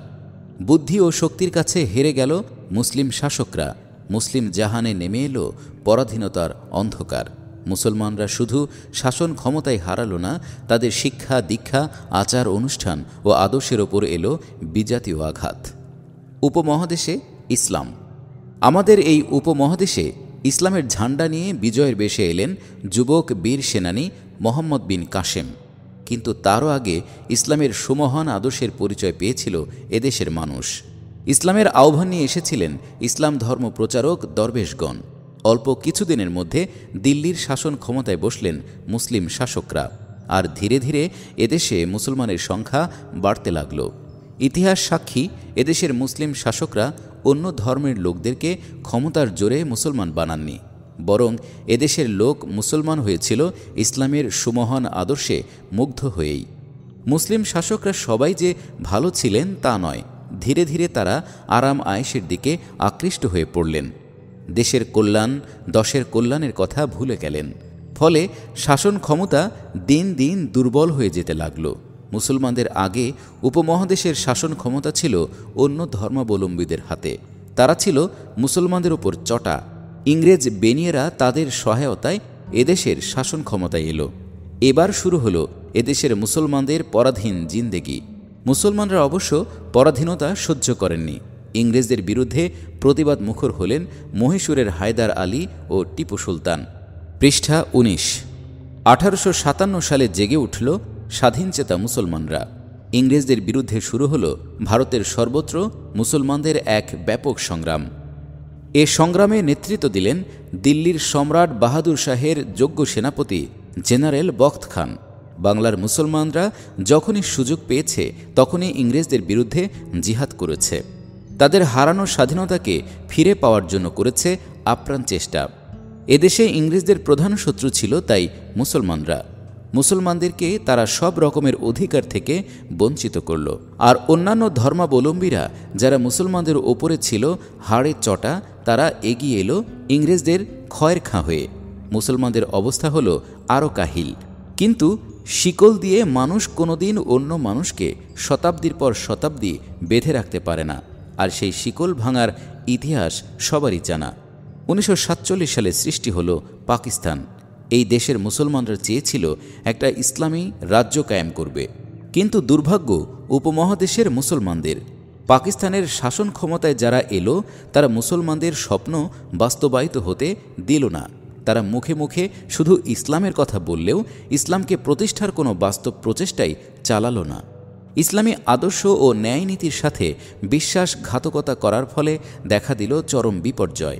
বুদ্ধি ও শক্তির কাছে হেরে গেল মুসলিম শাসকরা মুসলিম জাহানে নেমে এলো পরাধীনতার অন্ধকার মুসলমানরা শুধু শাসন ক্ষমতায় হারালো না তাদের শিক্ষা দীক্ষা আচার অনুষ্ঠান ও আদর্শের ওপর এলো বিজাতীয় আঘাত উপমহাদেশে ইসলাম আমাদের এই উপমহাদেশে ইসলামের ঝান্ডা নিয়ে বিজয়ের বেশে এলেন যুবক বীর সেনানী মোহাম্মদ বিন কাশেম কিন্তু তারও আগে ইসলামের সুমহান আদর্শের পরিচয় পেয়েছিল এদেশের মানুষ ইসলামের আহ্বান নিয়ে এসেছিলেন ইসলাম ধর্ম প্রচারক দরবেশগণ অল্প কিছুদিনের মধ্যে দিল্লির শাসন ক্ষমতায় বসলেন মুসলিম শাসকরা আর ধীরে ধীরে এদেশে মুসলমানের সংখ্যা বাড়তে লাগল ইতিহাস সাক্ষী এদেশের মুসলিম শাসকরা অন্য ধর্মের লোকদেরকে ক্ষমতার জোরে মুসলমান বানাননি বরং এদেশের লোক মুসলমান হয়েছিল ইসলামের সুমহান আদর্শে মুগ্ধ হয়েই মুসলিম শাসকরা সবাই যে ভালো ছিলেন তা নয় ধীরে ধীরে তারা আরাম আয়েসের দিকে আকৃষ্ট হয়ে পড়লেন দেশের কল্যাণ দশের কল্যাণের কথা ভুলে গেলেন ফলে শাসন ক্ষমতা দিন দিন দুর্বল হয়ে যেতে লাগল মুসলমানদের আগে উপমহাদেশের শাসন ক্ষমতা ছিল অন্য ধর্মাবলম্বীদের হাতে তারা ছিল মুসলমানদের ওপর চটা ইংরেজ বেনিয়েরা তাদের সহায়তায় এদেশের শাসন ক্ষমতায় এলো এবার শুরু হল এদেশের মুসলমানদের পরাধীন জিন্দেগি মুসলমানরা অবশ্য পরাধীনতা সহ্য করেননি ইংরেজদের বিরুদ্ধে প্রতিবাদ মুখর হলেন মহীশূরের হায়দার আলী ও টিপু সুলতান পৃষ্ঠা উনিশ আঠারোশো সালে জেগে উঠল স্বাধীনচেতা মুসলমানরা ইংরেজদের বিরুদ্ধে শুরু হল ভারতের সর্বত্র মুসলমানদের এক ব্যাপক সংগ্রাম এ সংগ্রামে নেতৃত্ব দিলেন দিল্লির সম্রাট বাহাদুর শাহের যোগ্য সেনাপতি জেনারেল বখত খান বাংলার মুসলমানরা যখনই সুযোগ পেয়েছে তখনই ইংরেজদের বিরুদ্ধে জিহাদ করেছে তাদের হারানো স্বাধীনতাকে ফিরে পাওয়ার জন্য করেছে আপ্রাণ চেষ্টা এদেশে ইংরেজদের প্রধান শত্রু ছিল তাই মুসলমানরা মুসলমানদেরকে তারা সব রকমের অধিকার থেকে বঞ্চিত করল আর অন্যান্য ধর্মাবলম্বীরা যারা মুসলমানদের ওপরে ছিল হাড়ের চটা তারা এগিয়ে এলো ইংরেজদের ক্ষয়ের খাঁ হয়ে মুসলমানদের অবস্থা হলো আরও কাহিল কিন্তু শিকল দিয়ে মানুষ কোনোদিন অন্য মানুষকে শতাব্দীর পর শতাব্দী বেঁধে রাখতে পারে না আর সেই শিকল ভাঙার ইতিহাস সবারই জানা উনিশশো সালে সৃষ্টি হলো পাকিস্তান এই দেশের মুসলমানরা চেয়েছিল একটা ইসলামী রাজ্য কায়েম করবে কিন্তু দুর্ভাগ্য উপমহাদেশের মুসলমানদের পাকিস্তানের শাসন ক্ষমতায় যারা এলো তারা মুসলমানদের স্বপ্ন বাস্তবায়িত হতে দিল না তারা মুখে মুখে শুধু ইসলামের কথা বললেও ইসলামকে প্রতিষ্ঠার কোনো বাস্তব প্রচেষ্টাই চালালো না ইসলামী আদর্শ ও ন্যায়নীতির সাথে বিশ্বাসঘাতকতা করার ফলে দেখা দিল চরম বিপর্যয়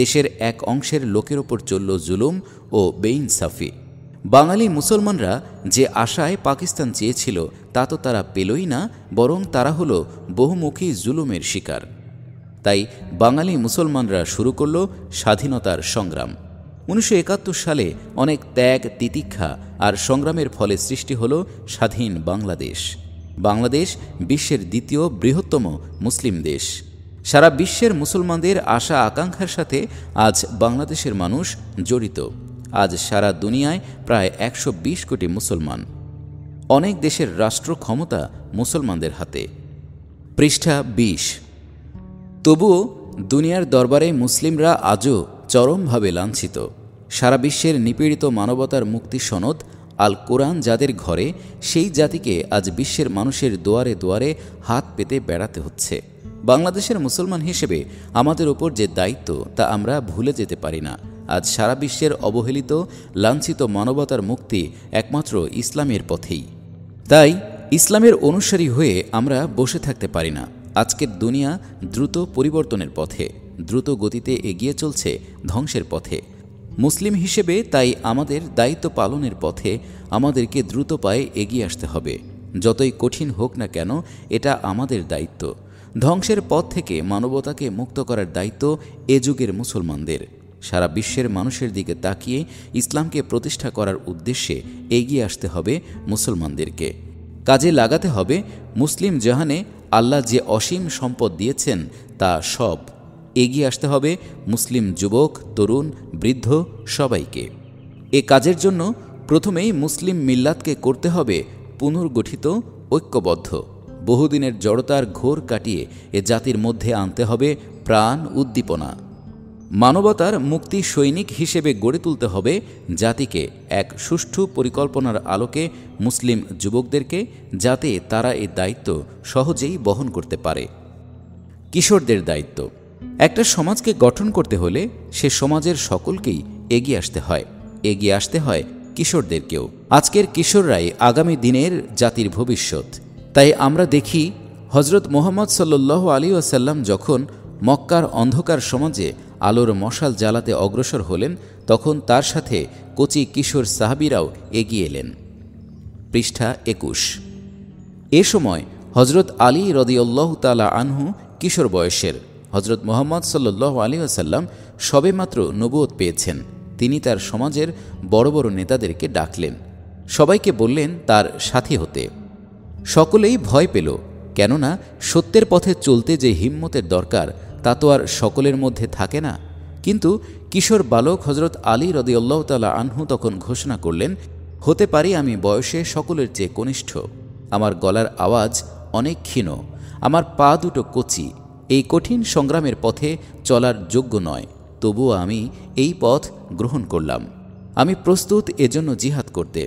দেশের এক অংশের লোকের ওপর চলল জুলুম ও বেইনসাফি বাঙালি মুসলমানরা যে আশায় পাকিস্তান চেয়েছিল তা তো তারা পেলই না বরং তারা হলো বহুমুখী জুলুমের শিকার তাই বাঙালি মুসলমানরা শুরু করল স্বাধীনতার সংগ্রাম উনিশশো সালে অনেক ত্যাগ তিতিক্ষা আর সংগ্রামের ফলে সৃষ্টি হল স্বাধীন বাংলাদেশ বাংলাদেশ বিশ্বের দ্বিতীয় বৃহত্তম মুসলিম দেশ সারা বিশ্বের মুসলমানদের আশা আকাঙ্ক্ষার সাথে আজ বাংলাদেশের মানুষ জড়িত আজ সারা দুনিয়ায় প্রায় একশো কোটি মুসলমান অনেক দেশের রাষ্ট্র ক্ষমতা মুসলমানদের হাতে পৃষ্ঠা বিশ তবুও দুনিয়ার দরবারে মুসলিমরা আজও চরমভাবে লাঞ্ছিত সারা বিশ্বের নিপীড়িত মানবতার মুক্তি সনদ আল কোরআন যাদের ঘরে সেই জাতিকে আজ বিশ্বের মানুষের দোয়ারে দোয়ারে হাত পেতে বেড়াতে হচ্ছে বাংলাদেশের মুসলমান হিসেবে আমাদের ওপর যে দায়িত্ব তা আমরা ভুলে যেতে পারি না আজ সারা বিশ্বের অবহেলিত লাঞ্ছিত মানবতার মুক্তি একমাত্র ইসলামের পথেই তাই ইসলামের অনুসারী হয়ে আমরা বসে থাকতে পারি না আজকের দুনিয়া দ্রুত পরিবর্তনের পথে দ্রুত গতিতে এগিয়ে চলছে ধ্বংসের পথে মুসলিম হিসেবে তাই আমাদের দায়িত্ব পালনের পথে আমাদেরকে দ্রুত পায়ে এগিয়ে আসতে হবে যতই কঠিন হোক না কেন এটা আমাদের দায়িত্ব ধ্বংসের পথ থেকে মানবতাকে মুক্ত করার দায়িত্ব এ যুগের মুসলমানদের সারা বিশ্বের মানুষের দিকে তাকিয়ে ইসলামকে প্রতিষ্ঠা করার উদ্দেশ্যে এগিয়ে আসতে হবে মুসলমানদেরকে কাজে লাগাতে হবে মুসলিম জাহানে আল্লাহ যে অসীম সম্পদ দিয়েছেন তা সব এগিয়ে আসতে হবে মুসলিম যুবক তরুণ বৃদ্ধ সবাইকে এ কাজের জন্য প্রথমেই মুসলিম মিল্লাতকে করতে হবে পুনর্গঠিত ঐক্যবদ্ধ বহুদিনের জড়তার ঘোর কাটিয়ে এ জাতির মধ্যে আনতে হবে প্রাণ উদ্দীপনা মানবতার মুক্তি সৈনিক হিসেবে গড়ে তুলতে হবে জাতিকে এক সুষ্ঠু পরিকল্পনার আলোকে মুসলিম যুবকদেরকে যাতে তারা এ দায়িত্ব সহজেই বহন করতে পারে কিশোরদের দায়িত্ব একটা সমাজকে গঠন করতে হলে সে সমাজের সকলকেই এগিয়ে আসতে হয় এগিয়ে আসতে হয় কিশোরদেরকেও আজকের কিশোররাই আগামী দিনের জাতির ভবিষ্যৎ তাই আমরা দেখি হজরত মোহাম্মদ সাল্ল আলী আসাল্লাম যখন মক্কার অন্ধকার সমাজে আলোর মশাল জ্বালাতে অগ্রসর হলেন তখন তার সাথে কচি কিশোর সাহাবিরাও এগিয়ে এলেন পৃষ্ঠা একুশ এ সময় হজরত আলী রদিউল্লাহ তালা আনহু কিশোর বয়সের হজরত মোহাম্মদ সাল্লাহ আলী আসাল্লাম সবেমাত্র নবুয়ত পেয়েছেন তিনি তার সমাজের বড় বড় নেতাদেরকে ডাকলেন সবাইকে বললেন তার সাথী হতে সকলেই ভয় পেল কেননা সত্যের পথে চলতে যে হিম্মতের দরকার তা তো আর সকলের মধ্যে থাকে না কিন্তু কিশোর বালক হজরত আলী রদিউল্লাহ তালা আনহু তখন ঘোষণা করলেন হতে পারি আমি বয়সে সকলের চেয়ে কনিষ্ঠ আমার গলার আওয়াজ অনেক ক্ষীণ আমার পা দুটো কচি এই কঠিন সংগ্রামের পথে চলার যোগ্য নয় তবুও আমি এই পথ গ্রহণ করলাম আমি প্রস্তুত এজন্য জিহাদ করতে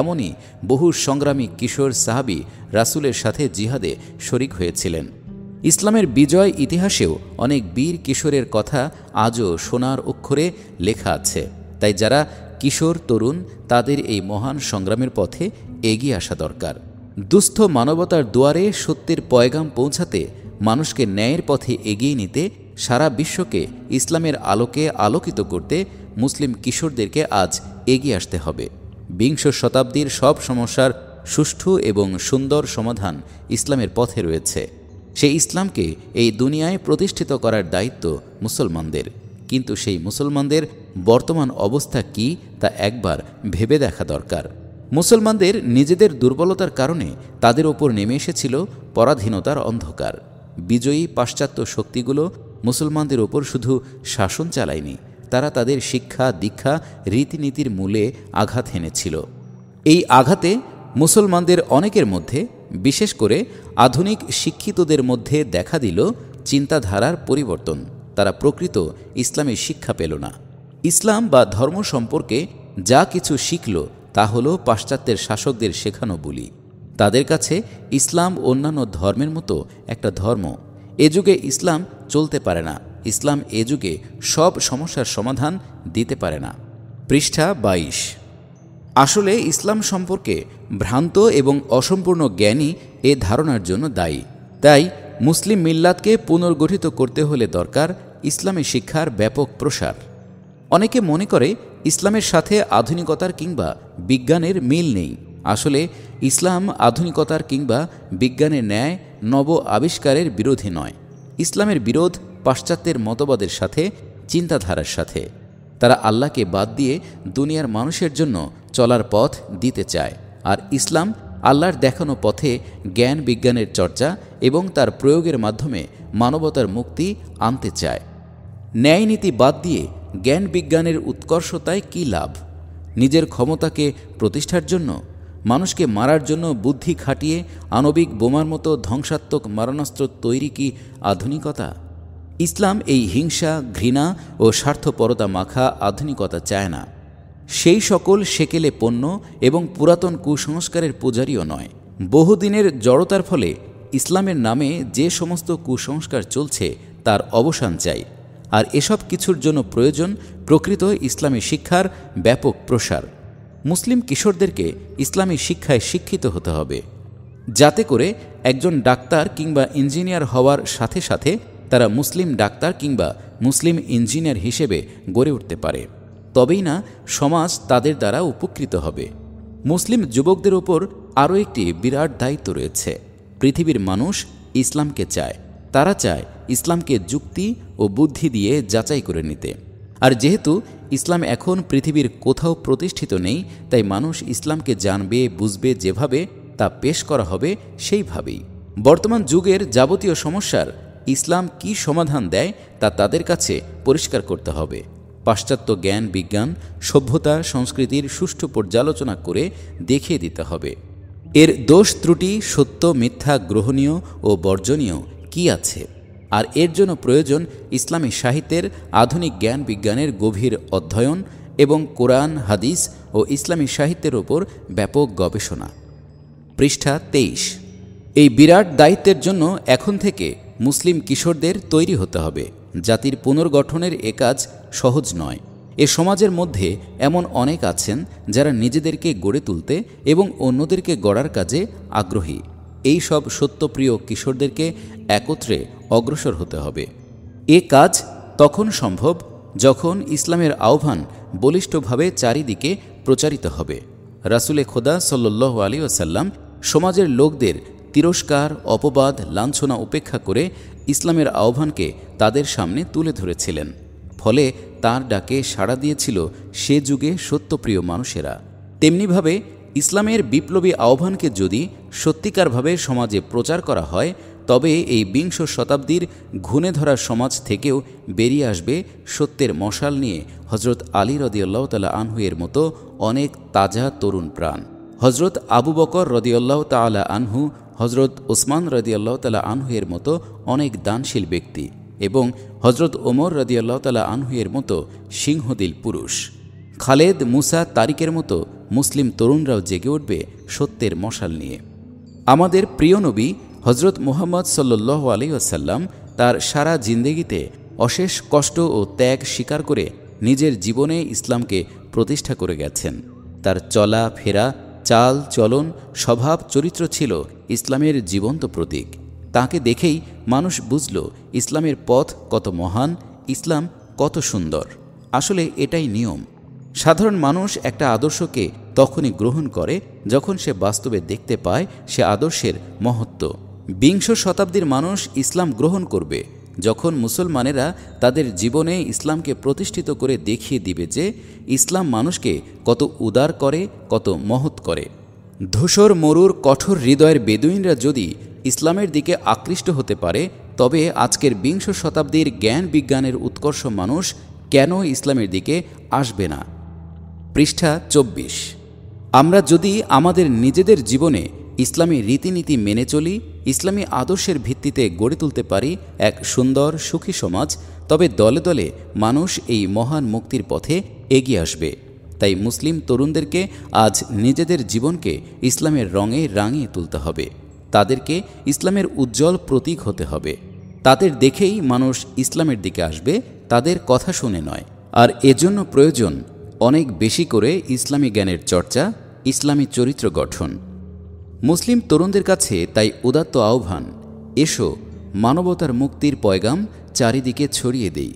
এমনই বহু সংগ্রামী কিশোর সাহাবি রাসুলের সাথে জিহাদে শরিক হয়েছিলেন ইসলামের বিজয় ইতিহাসেও অনেক বীর কিশোরের কথা আজও সোনার অক্ষরে লেখা আছে তাই যারা কিশোর তরুণ তাদের এই মহান সংগ্রামের পথে এগিয়ে আসা দরকার দুস্থ মানবতার দুয়ারে সত্যের পয়গাম পৌঁছাতে মানুষকে ন্যায়ের পথে এগিয়ে নিতে সারা বিশ্বকে ইসলামের আলোকে আলোকিত করতে মুসলিম কিশোরদেরকে আজ এগিয়ে আসতে হবে বিংশ শতাব্দীর সব সমস্যার সুষ্ঠু এবং সুন্দর সমাধান ইসলামের পথে রয়েছে সেই ইসলামকে এই দুনিয়ায় প্রতিষ্ঠিত করার দায়িত্ব মুসলমানদের কিন্তু সেই মুসলমানদের বর্তমান অবস্থা কি তা একবার ভেবে দেখা দরকার মুসলমানদের নিজেদের দুর্বলতার কারণে তাদের ওপর নেমে এসেছিল পরাধীনতার অন্ধকার বিজয়ী পাশ্চাত্য শক্তিগুলো মুসলমানদের ওপর শুধু শাসন চালায়নি তারা তাদের শিক্ষা দীক্ষা রীতিনীতির মূলে আঘাত হেনেছিল এই আঘাতে মুসলমানদের অনেকের মধ্যে বিশেষ করে আধুনিক শিক্ষিতদের মধ্যে দেখা দিল চিন্তাধারার পরিবর্তন তারা প্রকৃত ইসলামী শিক্ষা পেল না ইসলাম বা ধর্ম সম্পর্কে যা কিছু শিখল তা হল পাশ্চাত্যের শাসকদের শেখানো বলি তাদের কাছে ইসলাম অন্যান্য ধর্মের মতো একটা ধর্ম এ যুগে ইসলাম চলতে পারে না ইসলাম এ যুগে সব সমস্যার সমাধান দিতে পারে না পৃষ্ঠা বাইশ আসলে ইসলাম সম্পর্কে ভ্রান্ত এবং অসম্পূর্ণ জ্ঞানই এ ধারণার জন্য দায়ী তাই মুসলিম মিল্লাতকে পুনর্গঠিত করতে হলে দরকার ইসলামী শিক্ষার ব্যাপক প্রসার অনেকে মনে করে ইসলামের সাথে আধুনিকতার কিংবা বিজ্ঞানের মিল নেই আসলে ইসলাম আধুনিকতার কিংবা বিজ্ঞানের ন্যায় নব আবিষ্কারের বিরোধী নয় ইসলামের বিরোধ পাশ্চাত্যের মতবাদের সাথে চিন্তাধারার সাথে তারা আল্লাহকে বাদ দিয়ে দুনিয়ার মানুষের জন্য চলার পথ দিতে চায় আর ইসলাম আল্লাহর দেখানো পথে জ্ঞান বিজ্ঞানের চর্চা এবং তার প্রয়োগের মাধ্যমে মানবতার মুক্তি আনতে চায় ন্যায় নীতি বাদ দিয়ে জ্ঞান বিজ্ঞানের উৎকর্ষতায় কী লাভ নিজের ক্ষমতাকে প্রতিষ্ঠার জন্য মানুষকে মারার জন্য বুদ্ধি খাটিয়ে আণবিক বোমার মতো ধ্বংসাত্মক মারণাস্ত্র তৈরি কি আধুনিকতা ইসলাম এই হিংসা ঘৃণা ও স্বার্থপরতা মাখা আধুনিকতা চায় না সেই সকল সেকেলে পণ্য এবং পুরাতন কুসংস্কারের পূজারীও নয় বহুদিনের জড়তার ফলে ইসলামের নামে যে সমস্ত কুসংস্কার চলছে তার অবসান চাই আর এসব কিছুর জন্য প্রয়োজন প্রকৃত ইসলামী শিক্ষার ব্যাপক প্রসার মুসলিম কিশোরদেরকে ইসলামী শিক্ষায় শিক্ষিত হতে হবে যাতে করে একজন ডাক্তার কিংবা ইঞ্জিনিয়ার হওয়ার সাথে সাথে তারা মুসলিম ডাক্তার কিংবা মুসলিম ইঞ্জিনিয়ার হিসেবে গড়ে উঠতে পারে তবেই না সমাজ তাদের দ্বারা উপকৃত হবে মুসলিম যুবকদের ওপর আরও একটি বিরাট দায়িত্ব রয়েছে পৃথিবীর মানুষ ইসলামকে চায় তারা চায় ইসলামকে যুক্তি ও বুদ্ধি দিয়ে যাচাই করে নিতে আর যেহেতু ইসলাম এখন পৃথিবীর কোথাও প্রতিষ্ঠিত নেই তাই মানুষ ইসলামকে জানবে বুঝবে যেভাবে তা পেশ করা হবে সেইভাবেই বর্তমান যুগের যাবতীয় সমস্যার ইসলাম কি সমাধান দেয় তা তাদের কাছে পরিষ্কার করতে হবে পাশ্চাত্য জ্ঞান বিজ্ঞান সভ্যতা সংস্কৃতির সুষ্ঠু পর্যালোচনা করে দেখিয়ে দিতে হবে এর দোষ ত্রুটি সত্য মিথ্যা গ্রহণীয় ও বর্জনীয় কি আছে আর এর জন্য প্রয়োজন ইসলামী সাহিত্যের আধুনিক জ্ঞান বিজ্ঞানের গভীর অধ্যয়ন এবং কোরআন হাদিস ও ইসলামী সাহিত্যের ওপর ব্যাপক গবেষণা পৃষ্ঠা তেইশ এই বিরাট দায়িত্বের জন্য এখন থেকে মুসলিম কিশোরদের তৈরি হতে হবে জাতির পুনর্গঠনের এ কাজ সহজ নয় এ সমাজের মধ্যে এমন অনেক আছেন যারা নিজেদেরকে গড়ে তুলতে এবং অন্যদেরকে গড়ার কাজে আগ্রহী এই সব সত্যপ্রিয় কিশোরদেরকে একত্রে অগ্রসর হতে হবে এ কাজ তখন সম্ভব যখন ইসলামের আহ্বান বলিষ্ঠভাবে চারিদিকে প্রচারিত হবে রাসুলে খোদা সল্ল্লাহ আলী আসাল্লাম সমাজের লোকদের তিরস্কার অপবাদ লাঞ্ছনা উপেক্ষা করে ইসলামের আহ্বানকে তাদের সামনে তুলে ধরেছিলেন ফলে তার ডাকে সাড়া দিয়েছিল সে যুগে সত্যপ্রিয় মানুষেরা তেমনিভাবে ইসলামের বিপ্লবী আহ্বানকে যদি সত্যিকারভাবে সমাজে প্রচার করা হয় তবে এই বিংশ শতাব্দীর ঘুণে ধরা সমাজ থেকেও বেরিয়ে আসবে সত্যের মশাল নিয়ে হজরত আলী রদিউল্লাহ তালা আনহুয়ের মতো অনেক তাজা তরুণ প্রাণ হজরত আবু বকর রদিউল্লাহ তালা আনহু হজরত ওসমান রদিয়াল্লাহ তালা আনহুয়ের মতো অনেক দানশীল ব্যক্তি এবং হজরত ওমর রদিয়াল্লাহ তালা আনহুয়ের মতো সিংহদিল পুরুষ খালেদ মুসা তারিকের মতো মুসলিম তরুণরাও জেগে উঠবে সত্যের মশাল নিয়ে আমাদের প্রিয় নবী হজরত মুহাম্মদ আলী আসাল্লাম তার সারা জিন্দেগিতে অশেষ কষ্ট ও ত্যাগ স্বীকার করে নিজের জীবনে ইসলামকে প্রতিষ্ঠা করে গেছেন তার চলা ফেরা চাল চলন স্বভাব চরিত্র ছিল ইসলামের জীবন্ত প্রতীক তাকে দেখেই মানুষ বুঝল ইসলামের পথ কত মহান ইসলাম কত সুন্দর আসলে এটাই নিয়ম সাধারণ মানুষ একটা আদর্শকে তখনই গ্রহণ করে যখন সে বাস্তবে দেখতে পায় সে আদর্শের মহত্ব বিংশ শতাব্দীর মানুষ ইসলাম গ্রহণ করবে যখন মুসলমানেরা তাদের জীবনে ইসলামকে প্রতিষ্ঠিত করে দেখিয়ে দিবে যে ইসলাম মানুষকে কত উদার করে কত মহৎ করে ধূসর মরুর কঠোর হৃদয়ের বেদুইনরা যদি ইসলামের দিকে আকৃষ্ট হতে পারে তবে আজকের বিংশ শতাব্দীর জ্ঞান বিজ্ঞানের উৎকর্ষ মানুষ কেন ইসলামের দিকে আসবে না পৃষ্ঠা চব্বিশ আমরা যদি আমাদের নিজেদের জীবনে ইসলামী রীতিনীতি মেনে চলি ইসলামী আদর্শের ভিত্তিতে গড়ে তুলতে পারি এক সুন্দর সুখী সমাজ তবে দলে দলে মানুষ এই মহান মুক্তির পথে এগিয়ে আসবে তাই মুসলিম তরুণদেরকে আজ নিজেদের জীবনকে ইসলামের রঙে রাঙিয়ে তুলতে হবে তাদেরকে ইসলামের উজ্জ্বল প্রতীক হতে হবে তাদের দেখেই মানুষ ইসলামের দিকে আসবে তাদের কথা শুনে নয় আর এজন্য প্রয়োজন অনেক বেশি করে ইসলামী জ্ঞানের চর্চা ইসলামী চরিত্র গঠন মুসলিম তরুণদের কাছে তাই উদাত্ত আহ্বান এসো মানবতার মুক্তির পয়গাম চারিদিকে ছড়িয়ে দেই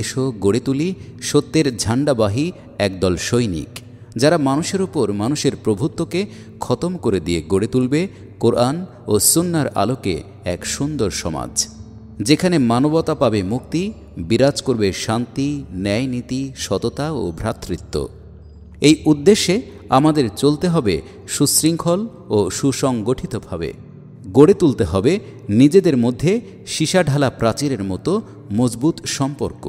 এসো গড়ে তুলি সত্যের ঝান্ডাবাহী একদল সৈনিক যারা মানুষের ওপর মানুষের প্রভুত্বকে খতম করে দিয়ে গড়ে তুলবে কোরআন ও সুন্নার আলোকে এক সুন্দর সমাজ যেখানে মানবতা পাবে মুক্তি বিরাজ করবে শান্তি ন্যায়নীতি সততা ও ভ্রাতৃত্ব এই উদ্দেশ্যে আমাদের চলতে হবে সুশৃঙ্খল ও সুসংগঠিতভাবে গড়ে তুলতে হবে নিজেদের মধ্যে সীসাঢালা প্রাচীরের মতো মজবুত সম্পর্ক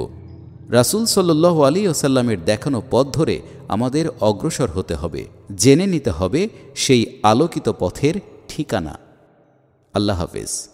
রাসুল সাল্লাহ আলী ওসাল্লামের দেখানো পথ ধরে আমাদের অগ্রসর হতে হবে জেনে নিতে হবে সেই আলোকিত পথের ঠিকানা আল্লাহ হাফেজ